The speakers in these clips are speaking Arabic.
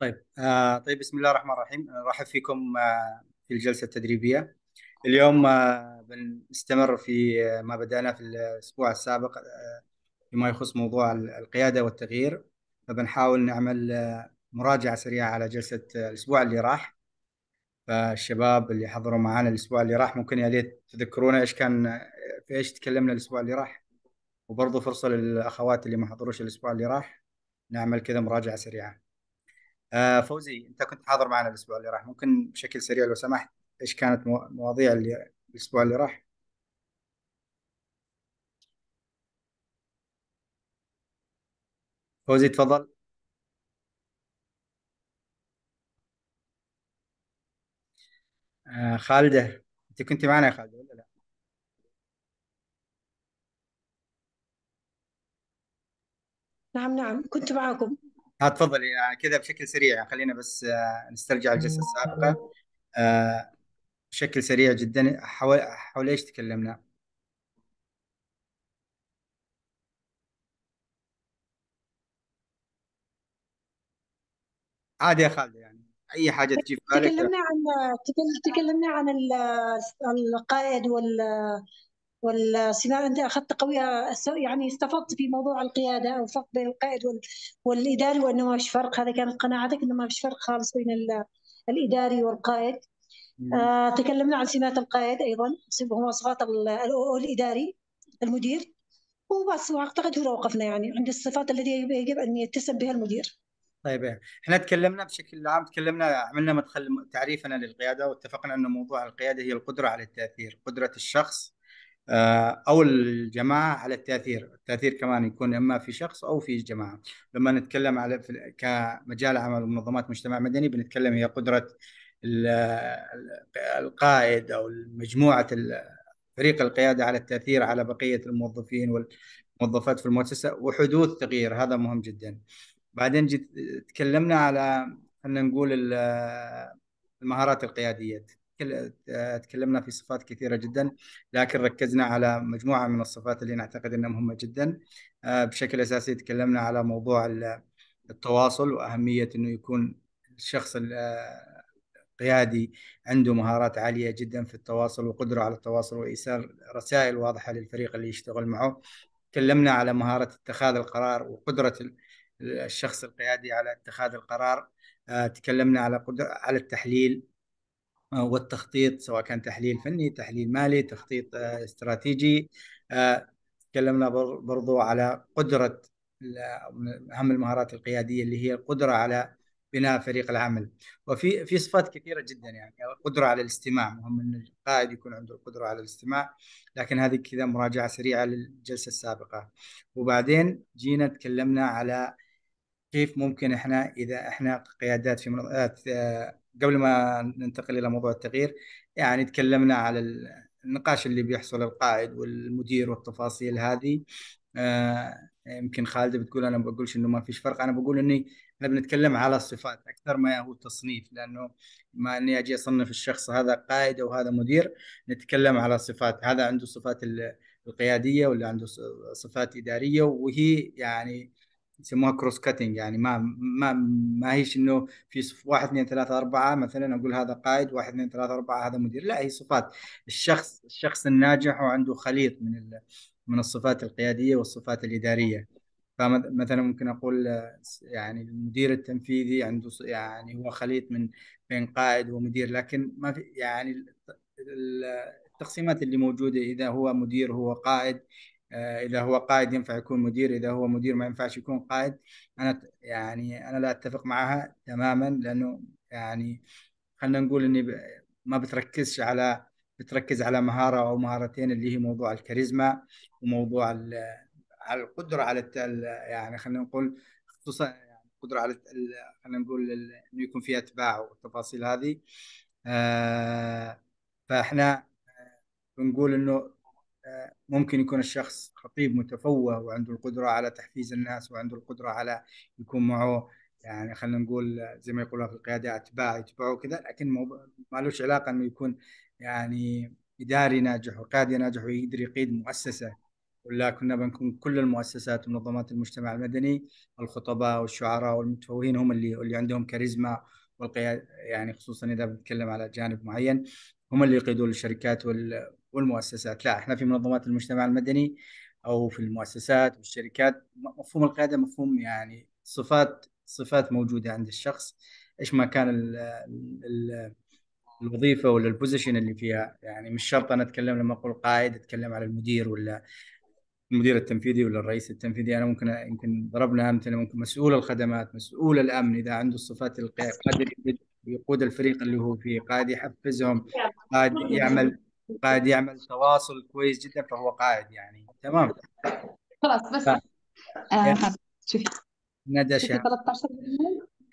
طيب آه طيب بسم الله الرحمن الرحيم نرحب فيكم آه في الجلسه التدريبيه اليوم آه بنستمر في آه، ما بدانا في الاسبوع السابق آه فيما يخص موضوع القياده والتغيير فبنحاول نعمل آه مراجعه سريعه على جلسه آه الاسبوع اللي راح فالشباب اللي حضروا معنا الاسبوع اللي راح ممكن يا ليت تذكرونا ايش كان آه، في ايش تكلمنا الاسبوع اللي راح وبرضه فرصه للاخوات اللي ما حضروش الاسبوع اللي راح نعمل كذا مراجعه سريعه آه فوزي انت كنت حاضر معنا الاسبوع اللي راح ممكن بشكل سريع لو سمحت ايش كانت مواضيع اللي الاسبوع اللي راح؟ فوزي تفضل آه خالده انت كنت معنا يا خالده ولا لا؟ نعم نعم كنت معكم ها آه، تفضل آه، كذا بشكل سريع خلينا بس آه، نسترجع الجلسه السابقه بشكل سريع جدا حول حول ايش تكلمنا؟ عادي يا خالد يعني اي حاجه تجي في بالك تكلمنا عن تكلمنا عن القائد وال والصناعه انت اخذت قويه يعني استفدت في موضوع القياده او الفرق بين القائد والاداري وانه ما فيش فرق هذا كانت قناعتك انه ما فيش فرق خالص بين الاداري والقائد آه تكلمنا عن سمات القائد ايضا هو صفات الاداري المدير وبس واعتقد هنا وقفنا يعني عند الصفات التي يجب ان يتسم بها المدير طيب احنا تكلمنا بشكل عام تكلمنا عملنا مدخل تعريفنا للقياده واتفقنا ان موضوع القياده هي القدره على التاثير قدره الشخص آه، او الجماعه على التاثير، التاثير كمان يكون اما في شخص او في جماعه، لما نتكلم على كمجال عمل منظمات مجتمع مدني بنتكلم هي قدره القائد او مجموعه فريق القياده على التاثير على بقيه الموظفين والموظفات في المؤسسه وحدوث تغيير هذا مهم جدا. بعدين تكلمنا على خلينا نقول المهارات القياديه تكلمنا في صفات كثيره جدا لكن ركزنا على مجموعه من الصفات اللي نعتقد انها مهمه جدا آه، بشكل اساسي تكلمنا على موضوع التواصل واهميه انه يكون الشخص القيادي عنده مهارات عالية جدا في التواصل وقدرة على التواصل وإيصال رسائل واضحة للفريق اللي يشتغل معه تكلمنا على مهارة اتخاذ القرار وقدرة الشخص القيادي على اتخاذ القرار آه، تكلمنا على قدر على التحليل آه، والتخطيط سواء كان تحليل فني تحليل مالي تخطيط آه، استراتيجي آه، تكلمنا برضو على قدرة أهم المهارات القيادية اللي هي القدرة على بناء فريق العمل وفي في صفات كثيره جدا يعني،, يعني القدره على الاستماع مهم ان القائد يكون عنده القدره على الاستماع لكن هذه كذا مراجعه سريعه للجلسه السابقه وبعدين جينا تكلمنا على كيف ممكن احنا اذا احنا قيادات في قبل ما ننتقل الى موضوع التغيير يعني تكلمنا على النقاش اللي بيحصل القائد والمدير والتفاصيل هذه آه، يمكن خالد بتقول انا ما بقولش انه ما فيش فرق انا بقول اني احنا بنتكلم على الصفات اكثر ما هو تصنيف لانه ما اني اجي اصنف الشخص هذا قائد او هذا مدير نتكلم على صفات هذا عنده صفات القياديه ولا عنده صفات اداريه وهي يعني يسموها كروس كاتنج يعني ما ما ما هيش انه في واحد اثنين ثلاثة أربعة مثلا أقول هذا قائد واحد اثنين ثلاثة أربعة هذا مدير لا هي صفات الشخص الشخص الناجح وعنده خليط من من الصفات القيادية والصفات الإدارية فمثلا ممكن أقول يعني المدير التنفيذي عنده يعني هو خليط من بين قائد ومدير لكن ما في يعني التقسيمات اللي موجودة إذا هو مدير هو قائد آه، اذا هو قائد ينفع يكون مدير اذا هو مدير ما ينفعش يكون قائد انا يعني انا لا اتفق معها تماما لانه يعني خلينا نقول اني ما بتركزش على بتركز على مهاره او مهارتين اللي هي موضوع الكاريزما وموضوع على القدره على يعني خلينا نقول خصوصا يعني القدره على خلينا نقول انه يكون فيها اتباع والتفاصيل هذه آه، فاحنا بنقول انه ممكن يكون الشخص خطيب متفوه وعنده القدرة على تحفيز الناس وعنده القدرة على يكون معه يعني خلينا نقول زي ما يقولوا في القيادة أتباع يتبعوا كذا لكن ما لوش علاقة إنه يكون يعني إداري ناجح وقادي ناجح ويقدر يقيد مؤسسة ولا كنا بنكون كل المؤسسات ومنظمات المجتمع المدني الخطباء والشعراء والمتفوهين هم اللي اللي عندهم كاريزما والقيادة يعني خصوصا إذا بنتكلم على جانب معين هم اللي يقيدون الشركات والمؤسسات لا احنا في منظمات المجتمع المدني او في المؤسسات والشركات مفهوم القياده مفهوم يعني صفات صفات موجوده عند الشخص ايش ما كان الـ الـ الوظيفه ولا البوزيشن اللي فيها يعني مش شرط انا اتكلم لما اقول قائد اتكلم على المدير ولا المدير التنفيذي ولا الرئيس التنفيذي انا ممكن يمكن ضربنا امثله ممكن مسؤول الخدمات مسؤول الامن اذا عنده الصفات القياده يقود الفريق اللي هو فيه قاعد يحفزهم قاعد يعمل قاعد يعمل تواصل كويس جدا فهو قائد يعني تمام خلاص بس ف... آه يعني شوفي ندى شوفي 13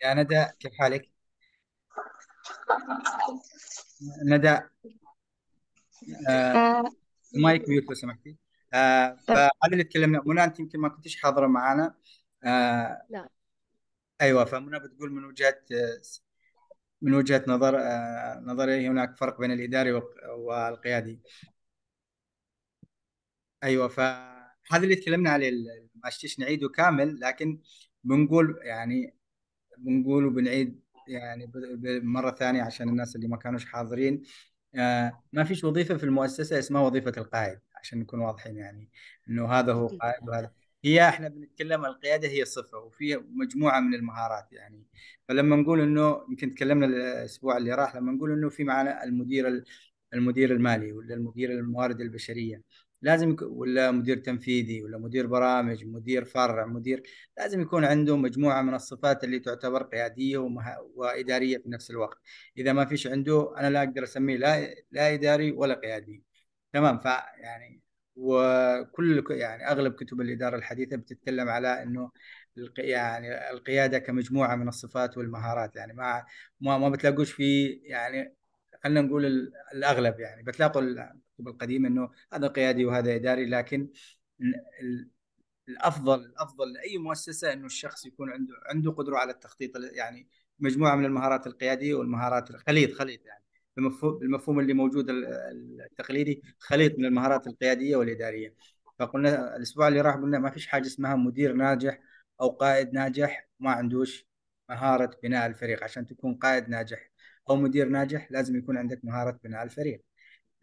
يا ندى كيف حالك؟ ندى آه, آه. مايك ميوت لو سمحتي آه فهذا اللي تكلمنا منى انت يمكن ما كنتش حاضره معنا آه لا ايوه فمنى بتقول من وجهه آه، من وجهه نظر آه، نظري هناك فرق بين الاداري والقيادي ايوه فهذا اللي تكلمنا عليه معلش نعيده كامل لكن بنقول يعني بنقول وبنعيد يعني مره ثانيه عشان الناس اللي ما كانوش حاضرين آه، ما فيش وظيفه في المؤسسه اسمها وظيفه القائد عشان نكون واضحين يعني انه هذا هو قائد وهذا هي احنا بنتكلم القياده هي صفه وفي مجموعه من المهارات يعني فلما نقول انه يمكن تكلمنا الاسبوع اللي راح لما نقول انه في معنا المدير المدير المالي ولا المدير الموارد البشريه لازم ولا مدير تنفيذي ولا مدير برامج مدير فرع مدير لازم يكون عنده مجموعه من الصفات اللي تعتبر قياديه ومه... واداريه في نفس الوقت اذا ما فيش عنده انا لا اقدر اسميه لا لا اداري ولا قيادي تمام فيعني وكل يعني اغلب كتب الاداره الحديثه بتتكلم على انه يعني القياده كمجموعه من الصفات والمهارات يعني ما ما, ما بتلاقوش في يعني خلينا نقول الاغلب يعني بتلاقوا الكتب القديمه انه هذا قيادي وهذا اداري لكن الافضل الافضل لاي مؤسسه انه الشخص يكون عنده عنده قدره على التخطيط يعني مجموعه من المهارات القياديه والمهارات الخليط خليط يعني بالمفهوم اللي موجود التقليدي خليط من المهارات القياديه والاداريه فقلنا الاسبوع اللي راح قلنا ما فيش حاجه اسمها مدير ناجح او قائد ناجح ما عندوش مهاره بناء الفريق عشان تكون قائد ناجح او مدير ناجح لازم يكون عندك مهاره بناء الفريق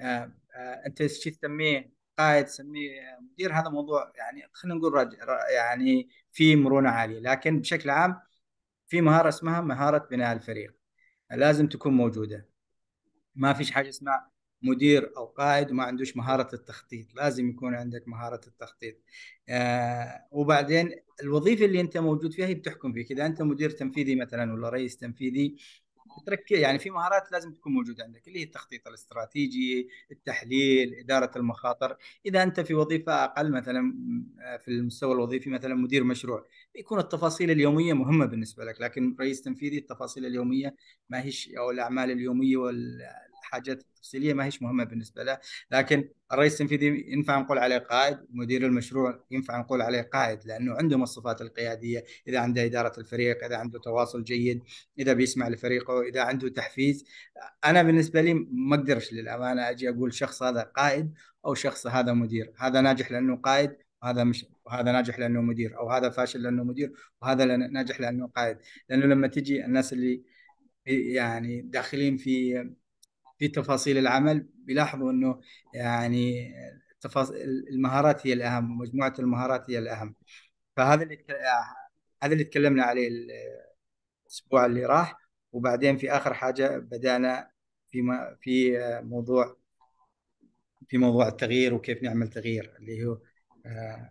آه، آه، انت ايش تسميه قائد تسميه مدير هذا موضوع يعني خلينا نقول يعني في مرونه عاليه لكن بشكل عام في مهاره اسمها مهاره بناء الفريق لازم تكون موجوده ما فيش حاجه اسمها مدير او قائد وما عندوش مهاره التخطيط لازم يكون عندك مهاره التخطيط آه وبعدين الوظيفه اللي انت موجود فيها هي بتحكم فيك اذا انت مدير تنفيذي مثلا ولا رئيس تنفيذي تركز يعني في مهارات لازم تكون موجوده عندك اللي هي التخطيط الاستراتيجي، التحليل، اداره المخاطر، اذا انت في وظيفه اقل مثلا آه، في المستوى الوظيفي مثلا مدير مشروع، يكون التفاصيل اليوميه مهمه بالنسبه لك، لكن رئيس تنفيذي التفاصيل اليوميه ما هيش او الاعمال اليوميه والحاجات التفصيليه ما هيش مهمه بالنسبه له، لكن الرئيس التنفيذي ينفع نقول عليه قائد مدير المشروع ينفع نقول عليه قائد لانه عنده الصفات القياديه اذا عنده اداره الفريق اذا عنده تواصل جيد اذا بيسمع لفريقه اذا عنده تحفيز انا بالنسبه لي ما اقدرش للامانه اجي اقول شخص هذا قائد او شخص هذا مدير هذا ناجح لانه قائد وهذا مش وهذا ناجح لانه مدير او هذا فاشل لانه مدير وهذا ناجح لانه قائد لانه لما تجي الناس اللي يعني داخلين في في تفاصيل العمل بيلاحظوا انه يعني تفاصيل المهارات هي الاهم مجموعه المهارات هي الاهم فهذا اللي هذا اللي تكلمنا عليه الاسبوع اللي راح وبعدين في اخر حاجه بدانا في في موضوع في موضوع التغيير وكيف نعمل تغيير اللي هو آه،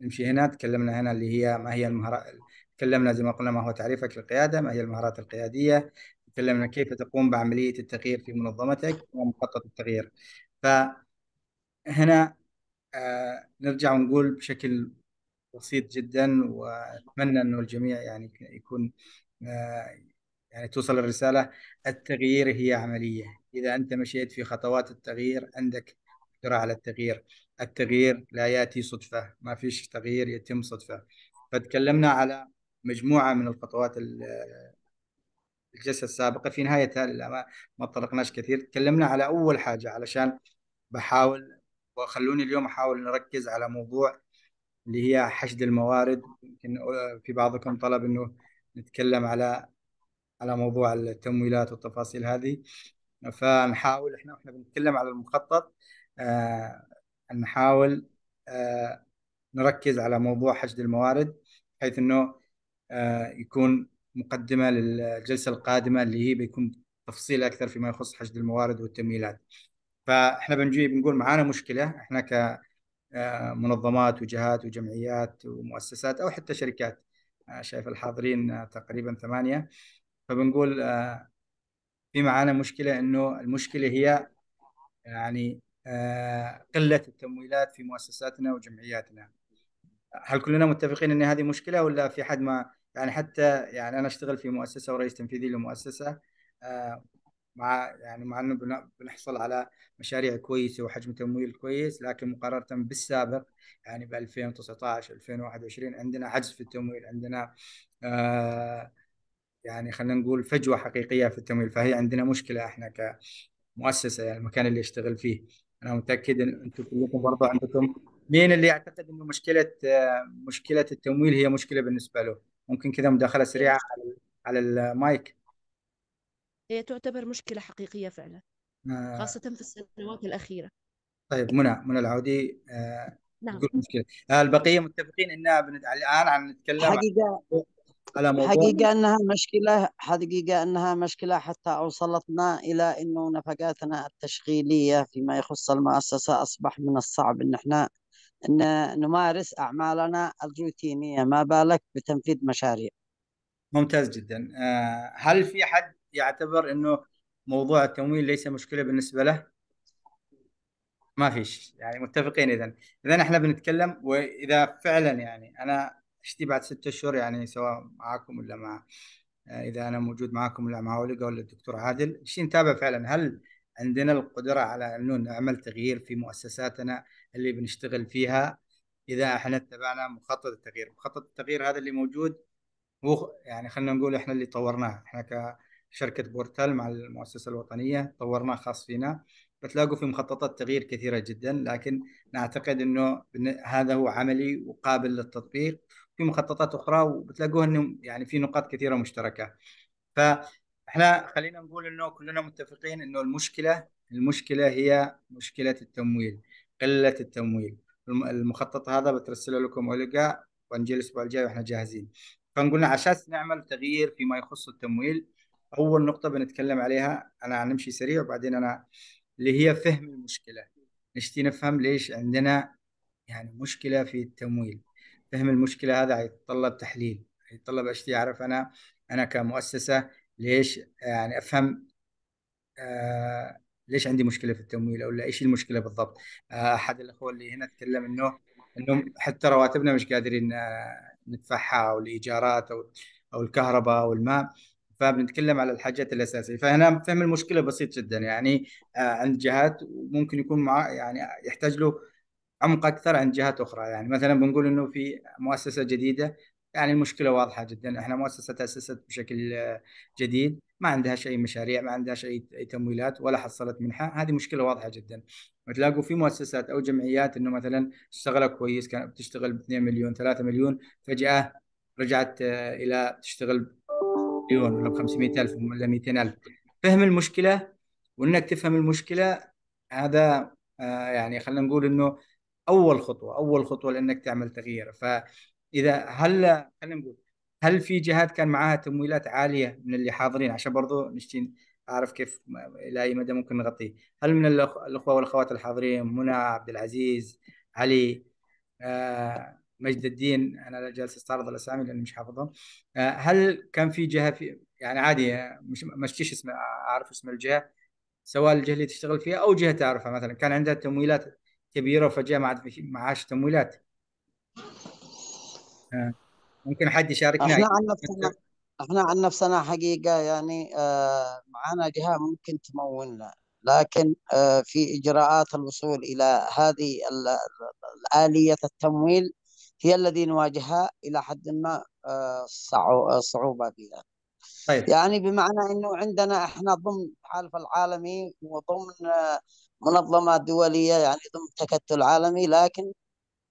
نمشي هنا تكلمنا هنا اللي هي ما هي المهارات تكلمنا زي ما قلنا ما هو تعريفك للقياده ما هي المهارات القياديه تكلمنا كيف تقوم بعملية التغيير في منظمتك ومخطط التغيير فهنا آه نرجع ونقول بشكل بسيط جدا واتمنى انه الجميع يعني يكون آه يعني توصل الرسالة التغيير هي عملية إذا أنت مشيت في خطوات التغيير عندك قدرة على التغيير التغيير لا يأتي صدفة ما فيش تغيير يتم صدفة فتكلمنا على مجموعة من الخطوات الجلسه السابقه في نهايتها ما تطرقناش كثير تكلمنا على اول حاجه علشان بحاول وخلوني اليوم احاول نركز على موضوع اللي هي حشد الموارد يمكن آه، في بعضكم طلب انه نتكلم على على موضوع التمويلات والتفاصيل هذه فنحاول احنا واحنا بنتكلم على المخطط آه نحاول آه نركز على موضوع حشد الموارد بحيث انه آه يكون مقدمه للجلسه القادمه اللي هي بيكون تفصيل اكثر فيما يخص حشد الموارد والتمويلات. فاحنا بنجي بنقول معانا مشكله احنا كمنظمات آه، وجهات وجمعيات ومؤسسات او حتى شركات آه، شايف الحاضرين آه، تقريبا ثمانيه فبنقول في معانا مشكله انه المشكله هي يعني قله التمويلات في مؤسساتنا وجمعياتنا. هل كلنا متفقين ان هذه مشكله ولا في حد ما يعني حتى يعني انا اشتغل في مؤسسه ورئيس تنفيذي لمؤسسه آه، مع يعني مع انه بنحصل على مشاريع كويسه وحجم تمويل كويس لكن مقارنه بالسابق يعني ب 2019 2021 عندنا عجز في التمويل عندنا آه يعني خلينا نقول فجوه حقيقيه في التمويل فهي عندنا مشكله احنا كمؤسسه يعني المكان اللي اشتغل فيه انا متاكد ان انتم كلكم برضه عندكم مين اللي يعتقد انه مشكله آه، مشكله التمويل هي مشكله بالنسبه له؟ ممكن كذا مداخله سريعه إيه. على, المايك هي إيه، تعتبر مشكله حقيقيه فعلا آه. خاصه في السنوات الاخيره طيب منى منى العودي آه، نعم تقول مشكله آه، البقيه متفقين انها الان عم نتكلم حقيقه على موضوع حقيقه انها مشكله حقيقه انها مشكله حتى اوصلتنا الى انه نفقاتنا التشغيليه فيما يخص المؤسسه اصبح من الصعب ان احنا أن نمارس أعمالنا الروتينية ما بالك بتنفيذ مشاريع ممتاز جدا آه، هل في حد يعتبر أنه موضوع التمويل ليس مشكلة بالنسبة له؟ ما فيش يعني متفقين إذا إذا احنا بنتكلم وإذا فعلا يعني أنا اشتي بعد ستة أشهر يعني سواء معاكم ولا مع آه، إذا أنا موجود معاكم ولا مع أولقة ولا الدكتور عادل شي نتابع فعلا هل عندنا القدرة على أنه نعمل تغيير في مؤسساتنا اللي بنشتغل فيها اذا احنا اتبعنا مخطط التغيير مخطط التغيير هذا اللي موجود هو يعني خلينا نقول احنا اللي طورناه احنا كشركه بورتال مع المؤسسه الوطنيه طورناه خاص فينا بتلاقوا في مخططات تغيير كثيره جدا لكن نعتقد انه هذا هو عملي وقابل للتطبيق في مخططات اخرى وبتلاقوها انه يعني في نقاط كثيره مشتركه فاحنا خلينا نقول انه كلنا متفقين انه المشكله المشكله هي مشكله التمويل قله التمويل المخطط هذا بترسله لكم اوليغا ونجي الاسبوع الجاي واحنا جاهزين فنقولنا عشان نعمل تغيير فيما يخص التمويل اول نقطه بنتكلم عليها انا نمشي سريع وبعدين انا اللي هي فهم المشكله نشتي نفهم ليش عندنا يعني مشكله في التمويل فهم المشكله هذا يتطلب تحليل يتطلب اشتي اعرف انا انا كمؤسسه ليش يعني افهم آه ليش عندي مشكله في التمويل او ايش المشكله بالضبط آه، احد الاخوه اللي هنا تكلم انه انه حتى رواتبنا مش قادرين آه، ندفعها او الايجارات او او الكهرباء او الماء فبنتكلم على الحاجات الاساسيه فهنا فهم المشكله بسيط جدا يعني آه، عند جهات ممكن يكون مع يعني يحتاج له عمق اكثر عند جهات اخرى يعني مثلا بنقول انه في مؤسسه جديده يعني المشكله واضحه جدا احنا مؤسسه تاسست بشكل آه، جديد ما عندهاش اي مشاريع ما عندهاش اي تمويلات ولا حصلت منحه هذه مشكله واضحه جدا وتلاقوا في مؤسسات او جمعيات انه مثلا اشتغلت كويس كانت بتشتغل ب 2 مليون 3 مليون فجاه رجعت آه، الى تشتغل مليون ولا ب 500000 ولا 200000 فهم المشكله وانك تفهم المشكله هذا آه، يعني خلينا نقول انه اول خطوه اول خطوه لانك تعمل تغيير ف اذا هل خلينا نقول هل في جهات كان معاها تمويلات عاليه من اللي حاضرين عشان برضو نشتي اعرف كيف الى اي مدى ممكن نغطيه هل من الاخوه والاخوات الحاضرين منى عبد العزيز علي آه مجد الدين انا جالس استعرض الاسامي لاني مش حافظهم آه هل كان في جهه في يعني عادي آه، مش مشتيش اسم اعرف اسم الجهه سواء الجهه اللي تشتغل فيها او جهه تعرفها مثلا كان عندها تمويلات كبيره وفجاه ما عاد معاش تمويلات آه. ممكن حد يشاركنا احنا عن نفسنا احنا عن نفسنا حقيقه يعني آه، معانا جهه ممكن تمولنا لكن آه، في اجراءات الوصول الى هذه الاليه التمويل هي الذي نواجهها الى حد ما صعوبه فيها. طيب. يعني بمعنى انه عندنا احنا ضمن الحالف العالمي وضمن منظمات دوليه يعني ضمن تكتل عالمي لكن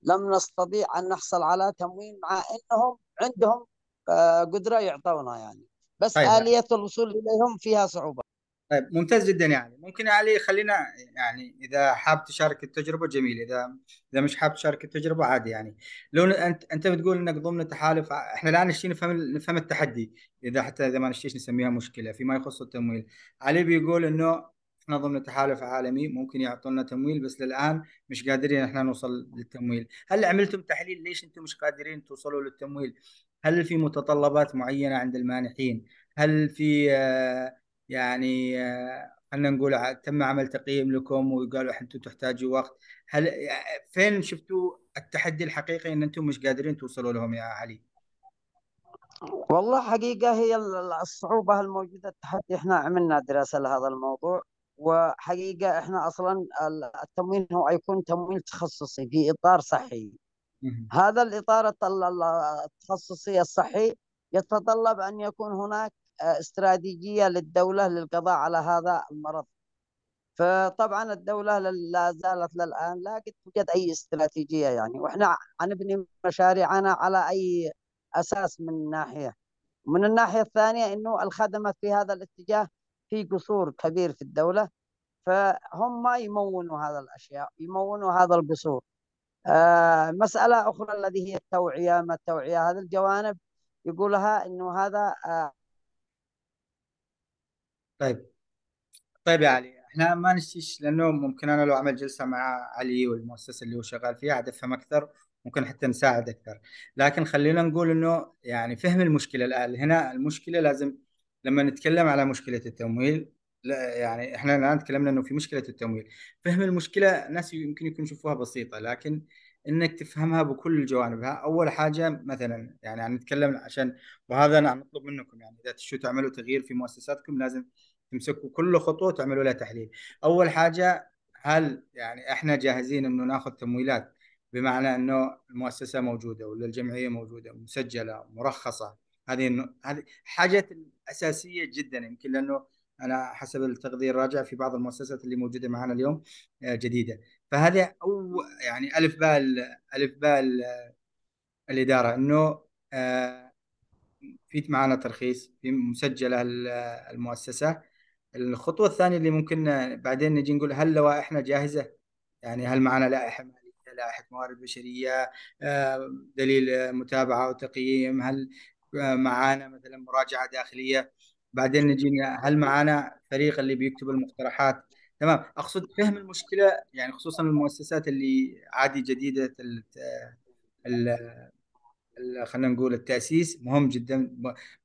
لم نستطيع أن نحصل على تمويل مع أنهم عندهم آه، قدرة يعطونا يعني بس طيب. آلية الوصول إليهم فيها صعوبة طيب ممتاز جدا يعني ممكن علي خلينا يعني اذا حاب تشارك التجربه جميل اذا اذا مش حاب تشارك التجربه عادي يعني لو انت انت بتقول انك ضمن تحالف احنا الان نشتي نفهم نفهم التحدي اذا حتى اذا ما نشتيش نسميها مشكله فيما يخص التمويل علي بيقول انه احنا ضمن تحالف عالمي ممكن يعطونا تمويل بس للان مش قادرين احنا نوصل للتمويل هل عملتم تحليل ليش انتم مش قادرين توصلوا للتمويل هل في متطلبات معينه عند المانحين هل في آه، يعني آه، خلينا نقول تم عمل تقييم لكم وقالوا انتم تحتاجوا وقت هل آه، فين شفتوا التحدي الحقيقي ان انتم مش قادرين توصلوا لهم يا علي؟ والله حقيقة هي الصعوبة الموجودة التحدي احنا عملنا دراسة لهذا الموضوع وحقيقه احنا اصلا التمويل هو يكون تمويل تخصصي في اطار صحي هذا الاطار التخصصي الصحي يتطلب ان يكون هناك آه، استراتيجيه للدوله للقضاء على هذا المرض فطبعا الدوله لا زالت للان لا توجد اي استراتيجيه يعني واحنا حنبني مشاريعنا على اي اساس من ناحيه من الناحيه الثانيه انه الخدمه في هذا الاتجاه في قصور كبير في الدولة فهم ما يمونوا هذا الأشياء يمونوا هذا القصور آه، مسألة أخرى الذي هي التوعية ما التوعية هذه الجوانب يقولها أنه هذا آه، طيب طيب يا علي احنا ما نشتيش لانه ممكن انا لو اعمل جلسه مع علي والمؤسسه اللي هو شغال فيها عاد افهم اكثر ممكن حتى نساعد اكثر لكن خلينا نقول انه يعني فهم المشكله الان هنا المشكله لازم لما نتكلم على مشكله التمويل لا يعني احنا الان تكلمنا انه في مشكله التمويل فهم المشكله ناس يمكن يكون يشوفوها بسيطه لكن انك تفهمها بكل جوانبها اول حاجه مثلا يعني نتكلم عشان وهذا انا نطلب منكم يعني اذا تشو تعملوا تغيير في مؤسساتكم لازم تمسكوا كل خطوه تعملوا لها تحليل اول حاجه هل يعني احنا جاهزين انه ناخذ تمويلات بمعنى انه المؤسسه موجوده ولا الجمعيه موجوده مسجله مرخصه هذه هذه حاجه اساسيه جدا يمكن لانه انا حسب التقدير راجع في بعض المؤسسات اللي موجوده معنا اليوم آه، جديده فهذا او يعني الف بال الف بال آه، الاداره انه آه، في معنا ترخيص في مسجله المؤسسه الخطوه الثانيه اللي ممكن بعدين نجي نقول هل لوائحنا جاهزه يعني هل معنا لائحه ماليه لائحه موارد بشريه دليل متابعه وتقييم هل معانا مثلا مراجعه داخليه بعدين نجي هل معانا فريق اللي بيكتب المقترحات تمام اقصد فهم المشكله يعني خصوصا المؤسسات اللي عادي جديده ال خلينا نقول التاسيس مهم جدا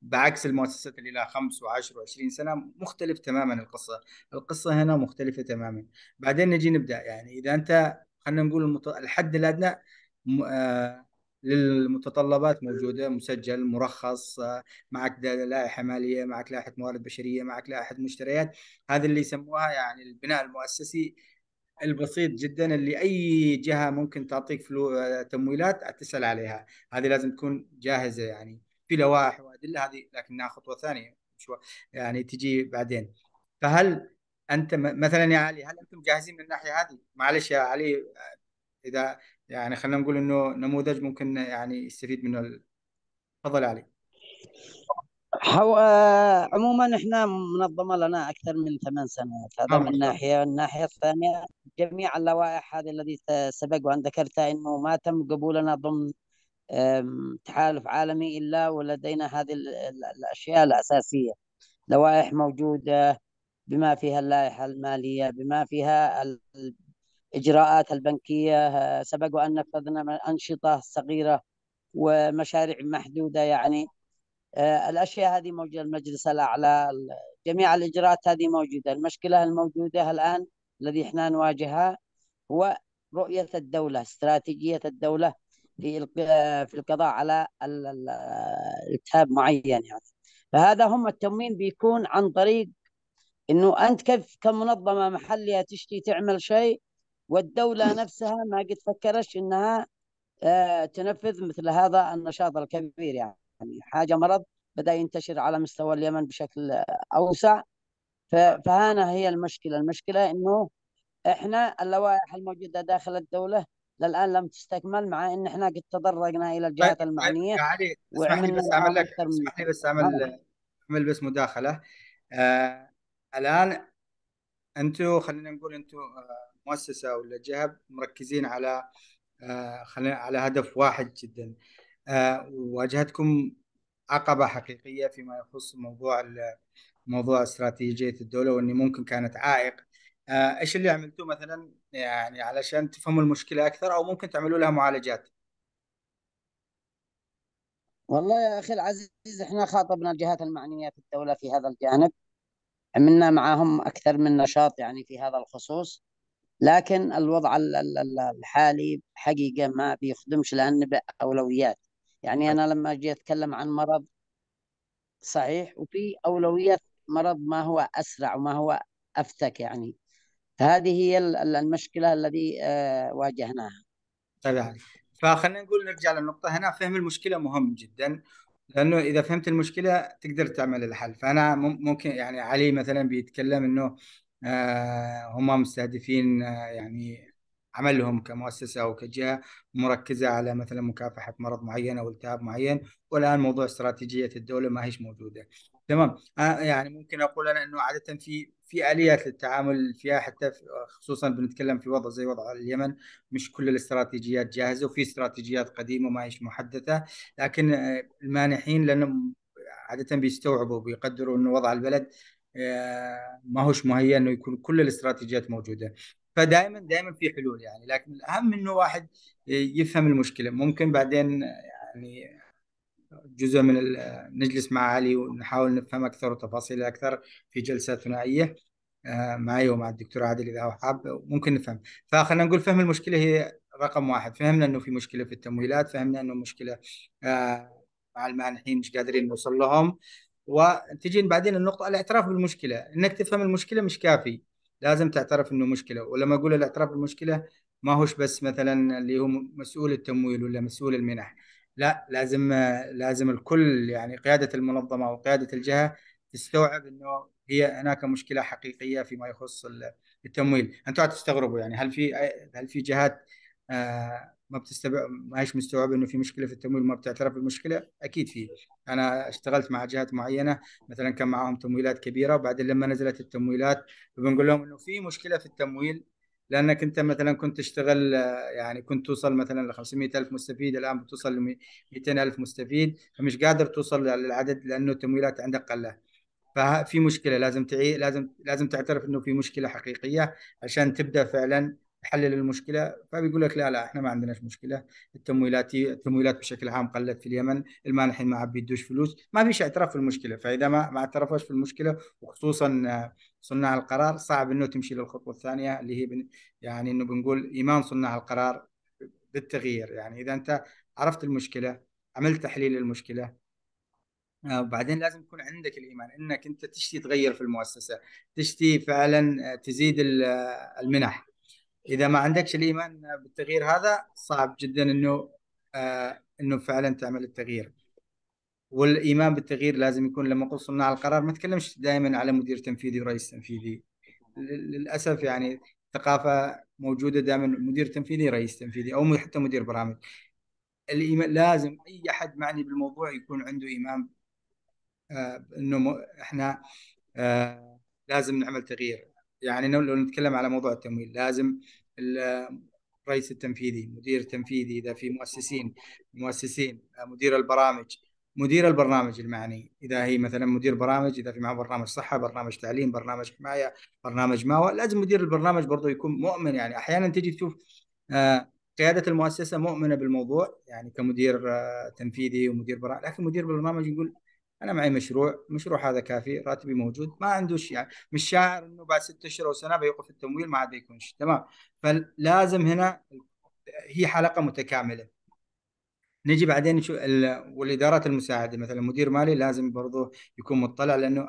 بعكس المؤسسات اللي لها خمس وعشر وعشرين سنه مختلف تماما القصه، القصه هنا مختلفه تماما. بعدين نجي نبدا يعني اذا انت خلينا نقول الحد الادنى آه للمتطلبات موجوده مسجل مرخص معك لائحه ماليه معك لائحه موارد بشريه معك لائحه مشتريات هذا اللي يسموها يعني البناء المؤسسي البسيط جدا اللي اي جهه ممكن تعطيك فلو تمويلات تسال عليها هذه لازم تكون جاهزه يعني في لوائح وادله هذه لكنها خطوه ثانيه يعني تجي بعدين فهل انت مثلا يا علي هل انتم جاهزين من الناحيه هذه؟ معلش يا علي اذا يعني خلينا نقول انه نموذج ممكن يعني يستفيد منه تفضل علي حو... آه، عموما احنا منظمه لنا اكثر من ثمان سنوات هذا نعم. من ناحيه الناحيه الثانيه جميع اللوائح هذه التي سبق وان ذكرتها انه ما تم قبولنا ضمن تحالف عالمي الا ولدينا هذه الاشياء الاساسيه لوائح موجوده بما فيها اللائحه الماليه بما فيها إجراءات البنكية سبق وأن نفذنا أنشطة صغيرة ومشاريع محدودة يعني آه، الأشياء هذه موجودة المجلس الأعلى جميع الإجراءات هذه موجودة المشكلة الموجودة الآن الذي إحنا نواجهها هو رؤية الدولة استراتيجية الدولة في في القضاء على التهاب معين يعني فهذا هم التموين بيكون عن طريق انه انت كيف كمنظمه محليه تشتي تعمل شيء والدولة نفسها ما قد فكرش أنها آه، تنفذ مثل هذا النشاط الكبير يعني حاجة مرض بدأ ينتشر على مستوى اليمن بشكل أوسع فهنا هي المشكلة المشكلة أنه إحنا اللوائح الموجودة داخل الدولة للآن لم تستكمل مع أن إحنا قد تطرقنا إلى الجهات طيب، المعنية علي اسمح لي بس أعمل لك اسمح لي بس أعمل آه. أعمل بس مداخلة آه الآن أنتم خلينا نقول أنتم آه مؤسسه ولا جهه مركزين على آه، خلينا على هدف واحد جدا آه، واجهتكم عقبه حقيقيه فيما يخص موضوع موضوع استراتيجيه الدوله وان ممكن كانت عائق آه، ايش اللي عملتوه مثلا يعني علشان تفهموا المشكله اكثر او ممكن تعملوا لها معالجات والله يا اخي العزيز احنا خاطبنا الجهات المعنيه في الدوله في هذا الجانب عملنا معاهم اكثر من نشاط يعني في هذا الخصوص لكن الوضع الحالي حقيقة ما بيخدمش لأن أولويات يعني أنا لما أجي أتكلم عن مرض صحيح وفي أولويات مرض ما هو أسرع وما هو أفتك يعني فهذه هي المشكلة الذي آه، واجهناها طبعا فخلينا نقول نرجع للنقطة هنا فهم المشكلة مهم جدا لأنه إذا فهمت المشكلة تقدر تعمل الحل فأنا ممكن يعني علي مثلا بيتكلم أنه آه، هم مستهدفين آه، يعني عملهم كمؤسسة أو كجهة مركزة على مثلا مكافحة مرض معين أو التهاب معين والآن موضوع استراتيجية الدولة ما هيش موجودة تمام آه، يعني ممكن أقول أنا أنه عادة في في آليات للتعامل فيها حتى خصوصا بنتكلم في وضع زي وضع اليمن مش كل الاستراتيجيات جاهزة وفي استراتيجيات قديمة ما هيش محدثة لكن المانحين لأنهم عادة بيستوعبوا وبيقدروا أنه وضع البلد ما هوش مهيئ انه يكون كل الاستراتيجيات موجوده فدائما دائما في حلول يعني لكن الاهم انه واحد يفهم المشكله ممكن بعدين يعني جزء من نجلس مع علي ونحاول نفهم اكثر وتفاصيل اكثر في جلسه ثنائيه آه، معي ومع الدكتور عادل اذا هو حاب ممكن نفهم فخلينا نقول فهم المشكله هي رقم واحد فهمنا انه في مشكله في التمويلات فهمنا انه مشكله آه، مع المانحين مش قادرين نوصل لهم وتجين بعدين النقطة الاعتراف بالمشكلة انك تفهم المشكلة مش كافي لازم تعترف انه مشكلة ولما اقول الاعتراف بالمشكلة ما هوش بس مثلا اللي هو مسؤول التمويل ولا مسؤول المنح لا لازم لازم الكل يعني قيادة المنظمة وقيادة الجهة تستوعب انه هي هناك مشكلة حقيقية فيما يخص التمويل انتم تستغربوا يعني هل في هل في جهات آه، ما بتستبع ما هيش مستوعب انه في مشكله في التمويل ما بتعترف بالمشكله اكيد في انا اشتغلت مع جهات معينه مثلا كان معاهم تمويلات كبيره وبعدين لما نزلت التمويلات بنقول لهم انه في مشكله في التمويل لانك انت مثلا كنت تشتغل يعني كنت توصل مثلا ل 500 الف مستفيد الان بتوصل ل 200 الف مستفيد فمش قادر توصل للعدد لانه التمويلات عندك قله ففي مشكله لازم تعي لازم لازم تعترف انه في مشكله حقيقيه عشان تبدا فعلا تحلل المشكله فبيقول لك لا لا احنا ما عندناش مشكله التمويلات التمويلات بشكل عام قلت في اليمن المانحين ما عاد بيدوش فلوس ما فيش اعتراف في المشكله فاذا ما ما اعترفوش في المشكله وخصوصا صناع القرار صعب انه تمشي للخطوه الثانيه اللي هي بن يعني انه بنقول ايمان صناع القرار بالتغيير يعني اذا انت عرفت المشكله عملت تحليل المشكله آه، وبعدين لازم يكون عندك الايمان انك انت تشتي تغير في المؤسسه تشتي فعلا آه، تزيد آه، المنح اذا ما عندكش الايمان بالتغيير هذا صعب جدا انه آه انه فعلا تعمل التغيير والايمان بالتغيير لازم يكون لما قلت صناع القرار ما تكلمش دائما على مدير تنفيذي ورئيس تنفيذي للاسف يعني ثقافه موجوده دائما مدير تنفيذي رئيس تنفيذي او حتى مدير برامج الايمان لازم اي احد معني بالموضوع يكون عنده ايمان آه انه احنا آه لازم نعمل تغيير يعني لو نتكلم على موضوع التمويل لازم الرئيس التنفيذي مدير التنفيذي اذا في مؤسسين مؤسسين مدير البرامج مدير البرنامج المعني اذا هي مثلا مدير برامج اذا في معه برنامج صحه برنامج تعليم برنامج حمايه برنامج ماوى لازم مدير البرنامج برضه يكون مؤمن يعني احيانا تجي تشوف آه، قياده المؤسسه مؤمنه بالموضوع يعني كمدير آه، تنفيذي ومدير برامج لكن مدير البرنامج يقول انا معي مشروع مشروع هذا كافي راتبي موجود ما عنده شيء يعني مش شاعر انه بعد ستة اشهر او سنه بيوقف التمويل ما عاد بيكون شيء تمام فلازم هنا هي حلقه متكامله نجي بعدين نشوف والادارات المساعده مثلا مدير مالي لازم برضه يكون مطلع لانه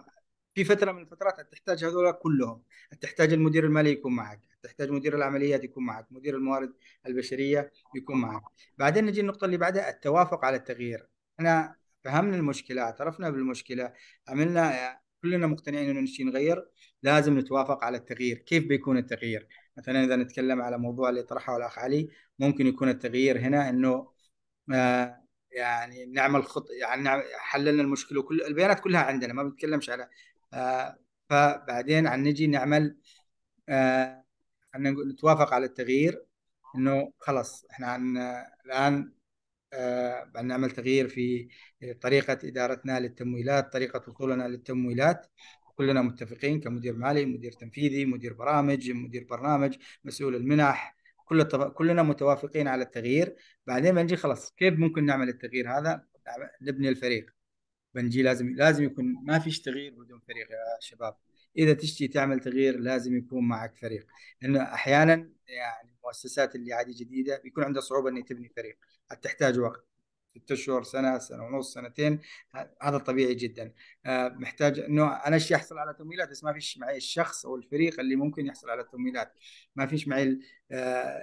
في فتره من الفترات تحتاج هذول كلهم تحتاج المدير المالي يكون معك تحتاج مدير العمليات يكون معك مدير الموارد البشريه يكون معك بعدين نجي النقطه اللي بعدها التوافق على التغيير انا فهمنا المشكله اعترفنا بالمشكله عملنا كلنا مقتنعين انه نشي نغير لازم نتوافق على التغيير كيف بيكون التغيير مثلا اذا نتكلم على موضوع اللي طرحه الاخ علي ممكن يكون التغيير هنا انه آه، يعني نعمل خط يعني نعم-، حللنا المشكله وكل البيانات كلها عندنا ما بنتكلمش على آه، فبعدين عن نجي نعمل آه، نتوافق على التغيير انه خلص احنا عن الان بأن آه، نعمل تغيير في آه، طريقة إدارتنا للتمويلات طريقة وصولنا للتمويلات كلنا متفقين كمدير مالي مدير تنفيذي مدير برامج مدير برنامج مسؤول المنح كل التف... كلنا متوافقين على التغيير بعدين بنجي خلاص كيف ممكن نعمل التغيير هذا نبني الفريق بنجي لازم لازم يكون ما فيش تغيير بدون فريق يا شباب اذا تشتي تعمل تغيير لازم يكون معك فريق لانه احيانا يعني المؤسسات اللي عادي جديده بيكون عندها صعوبه انه تبني فريق تحتاج وقت ست اشهر سنه سنه ونص سنتين هذا طبيعي جدا آه، محتاج انه انا ايش يحصل على تمويلات بس ما فيش معي الشخص او الفريق اللي ممكن يحصل على التمويلات ما فيش معي آه،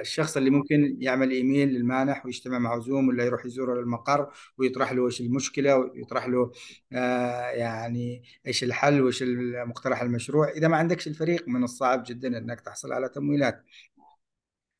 الشخص اللي ممكن يعمل ايميل للمانح ويجتمع مع زوم ولا يروح يزوره للمقر ويطرح له ايش المشكله ويطرح له آه، يعني ايش الحل وايش مقترح المشروع اذا ما عندكش الفريق من الصعب جدا انك تحصل على تمويلات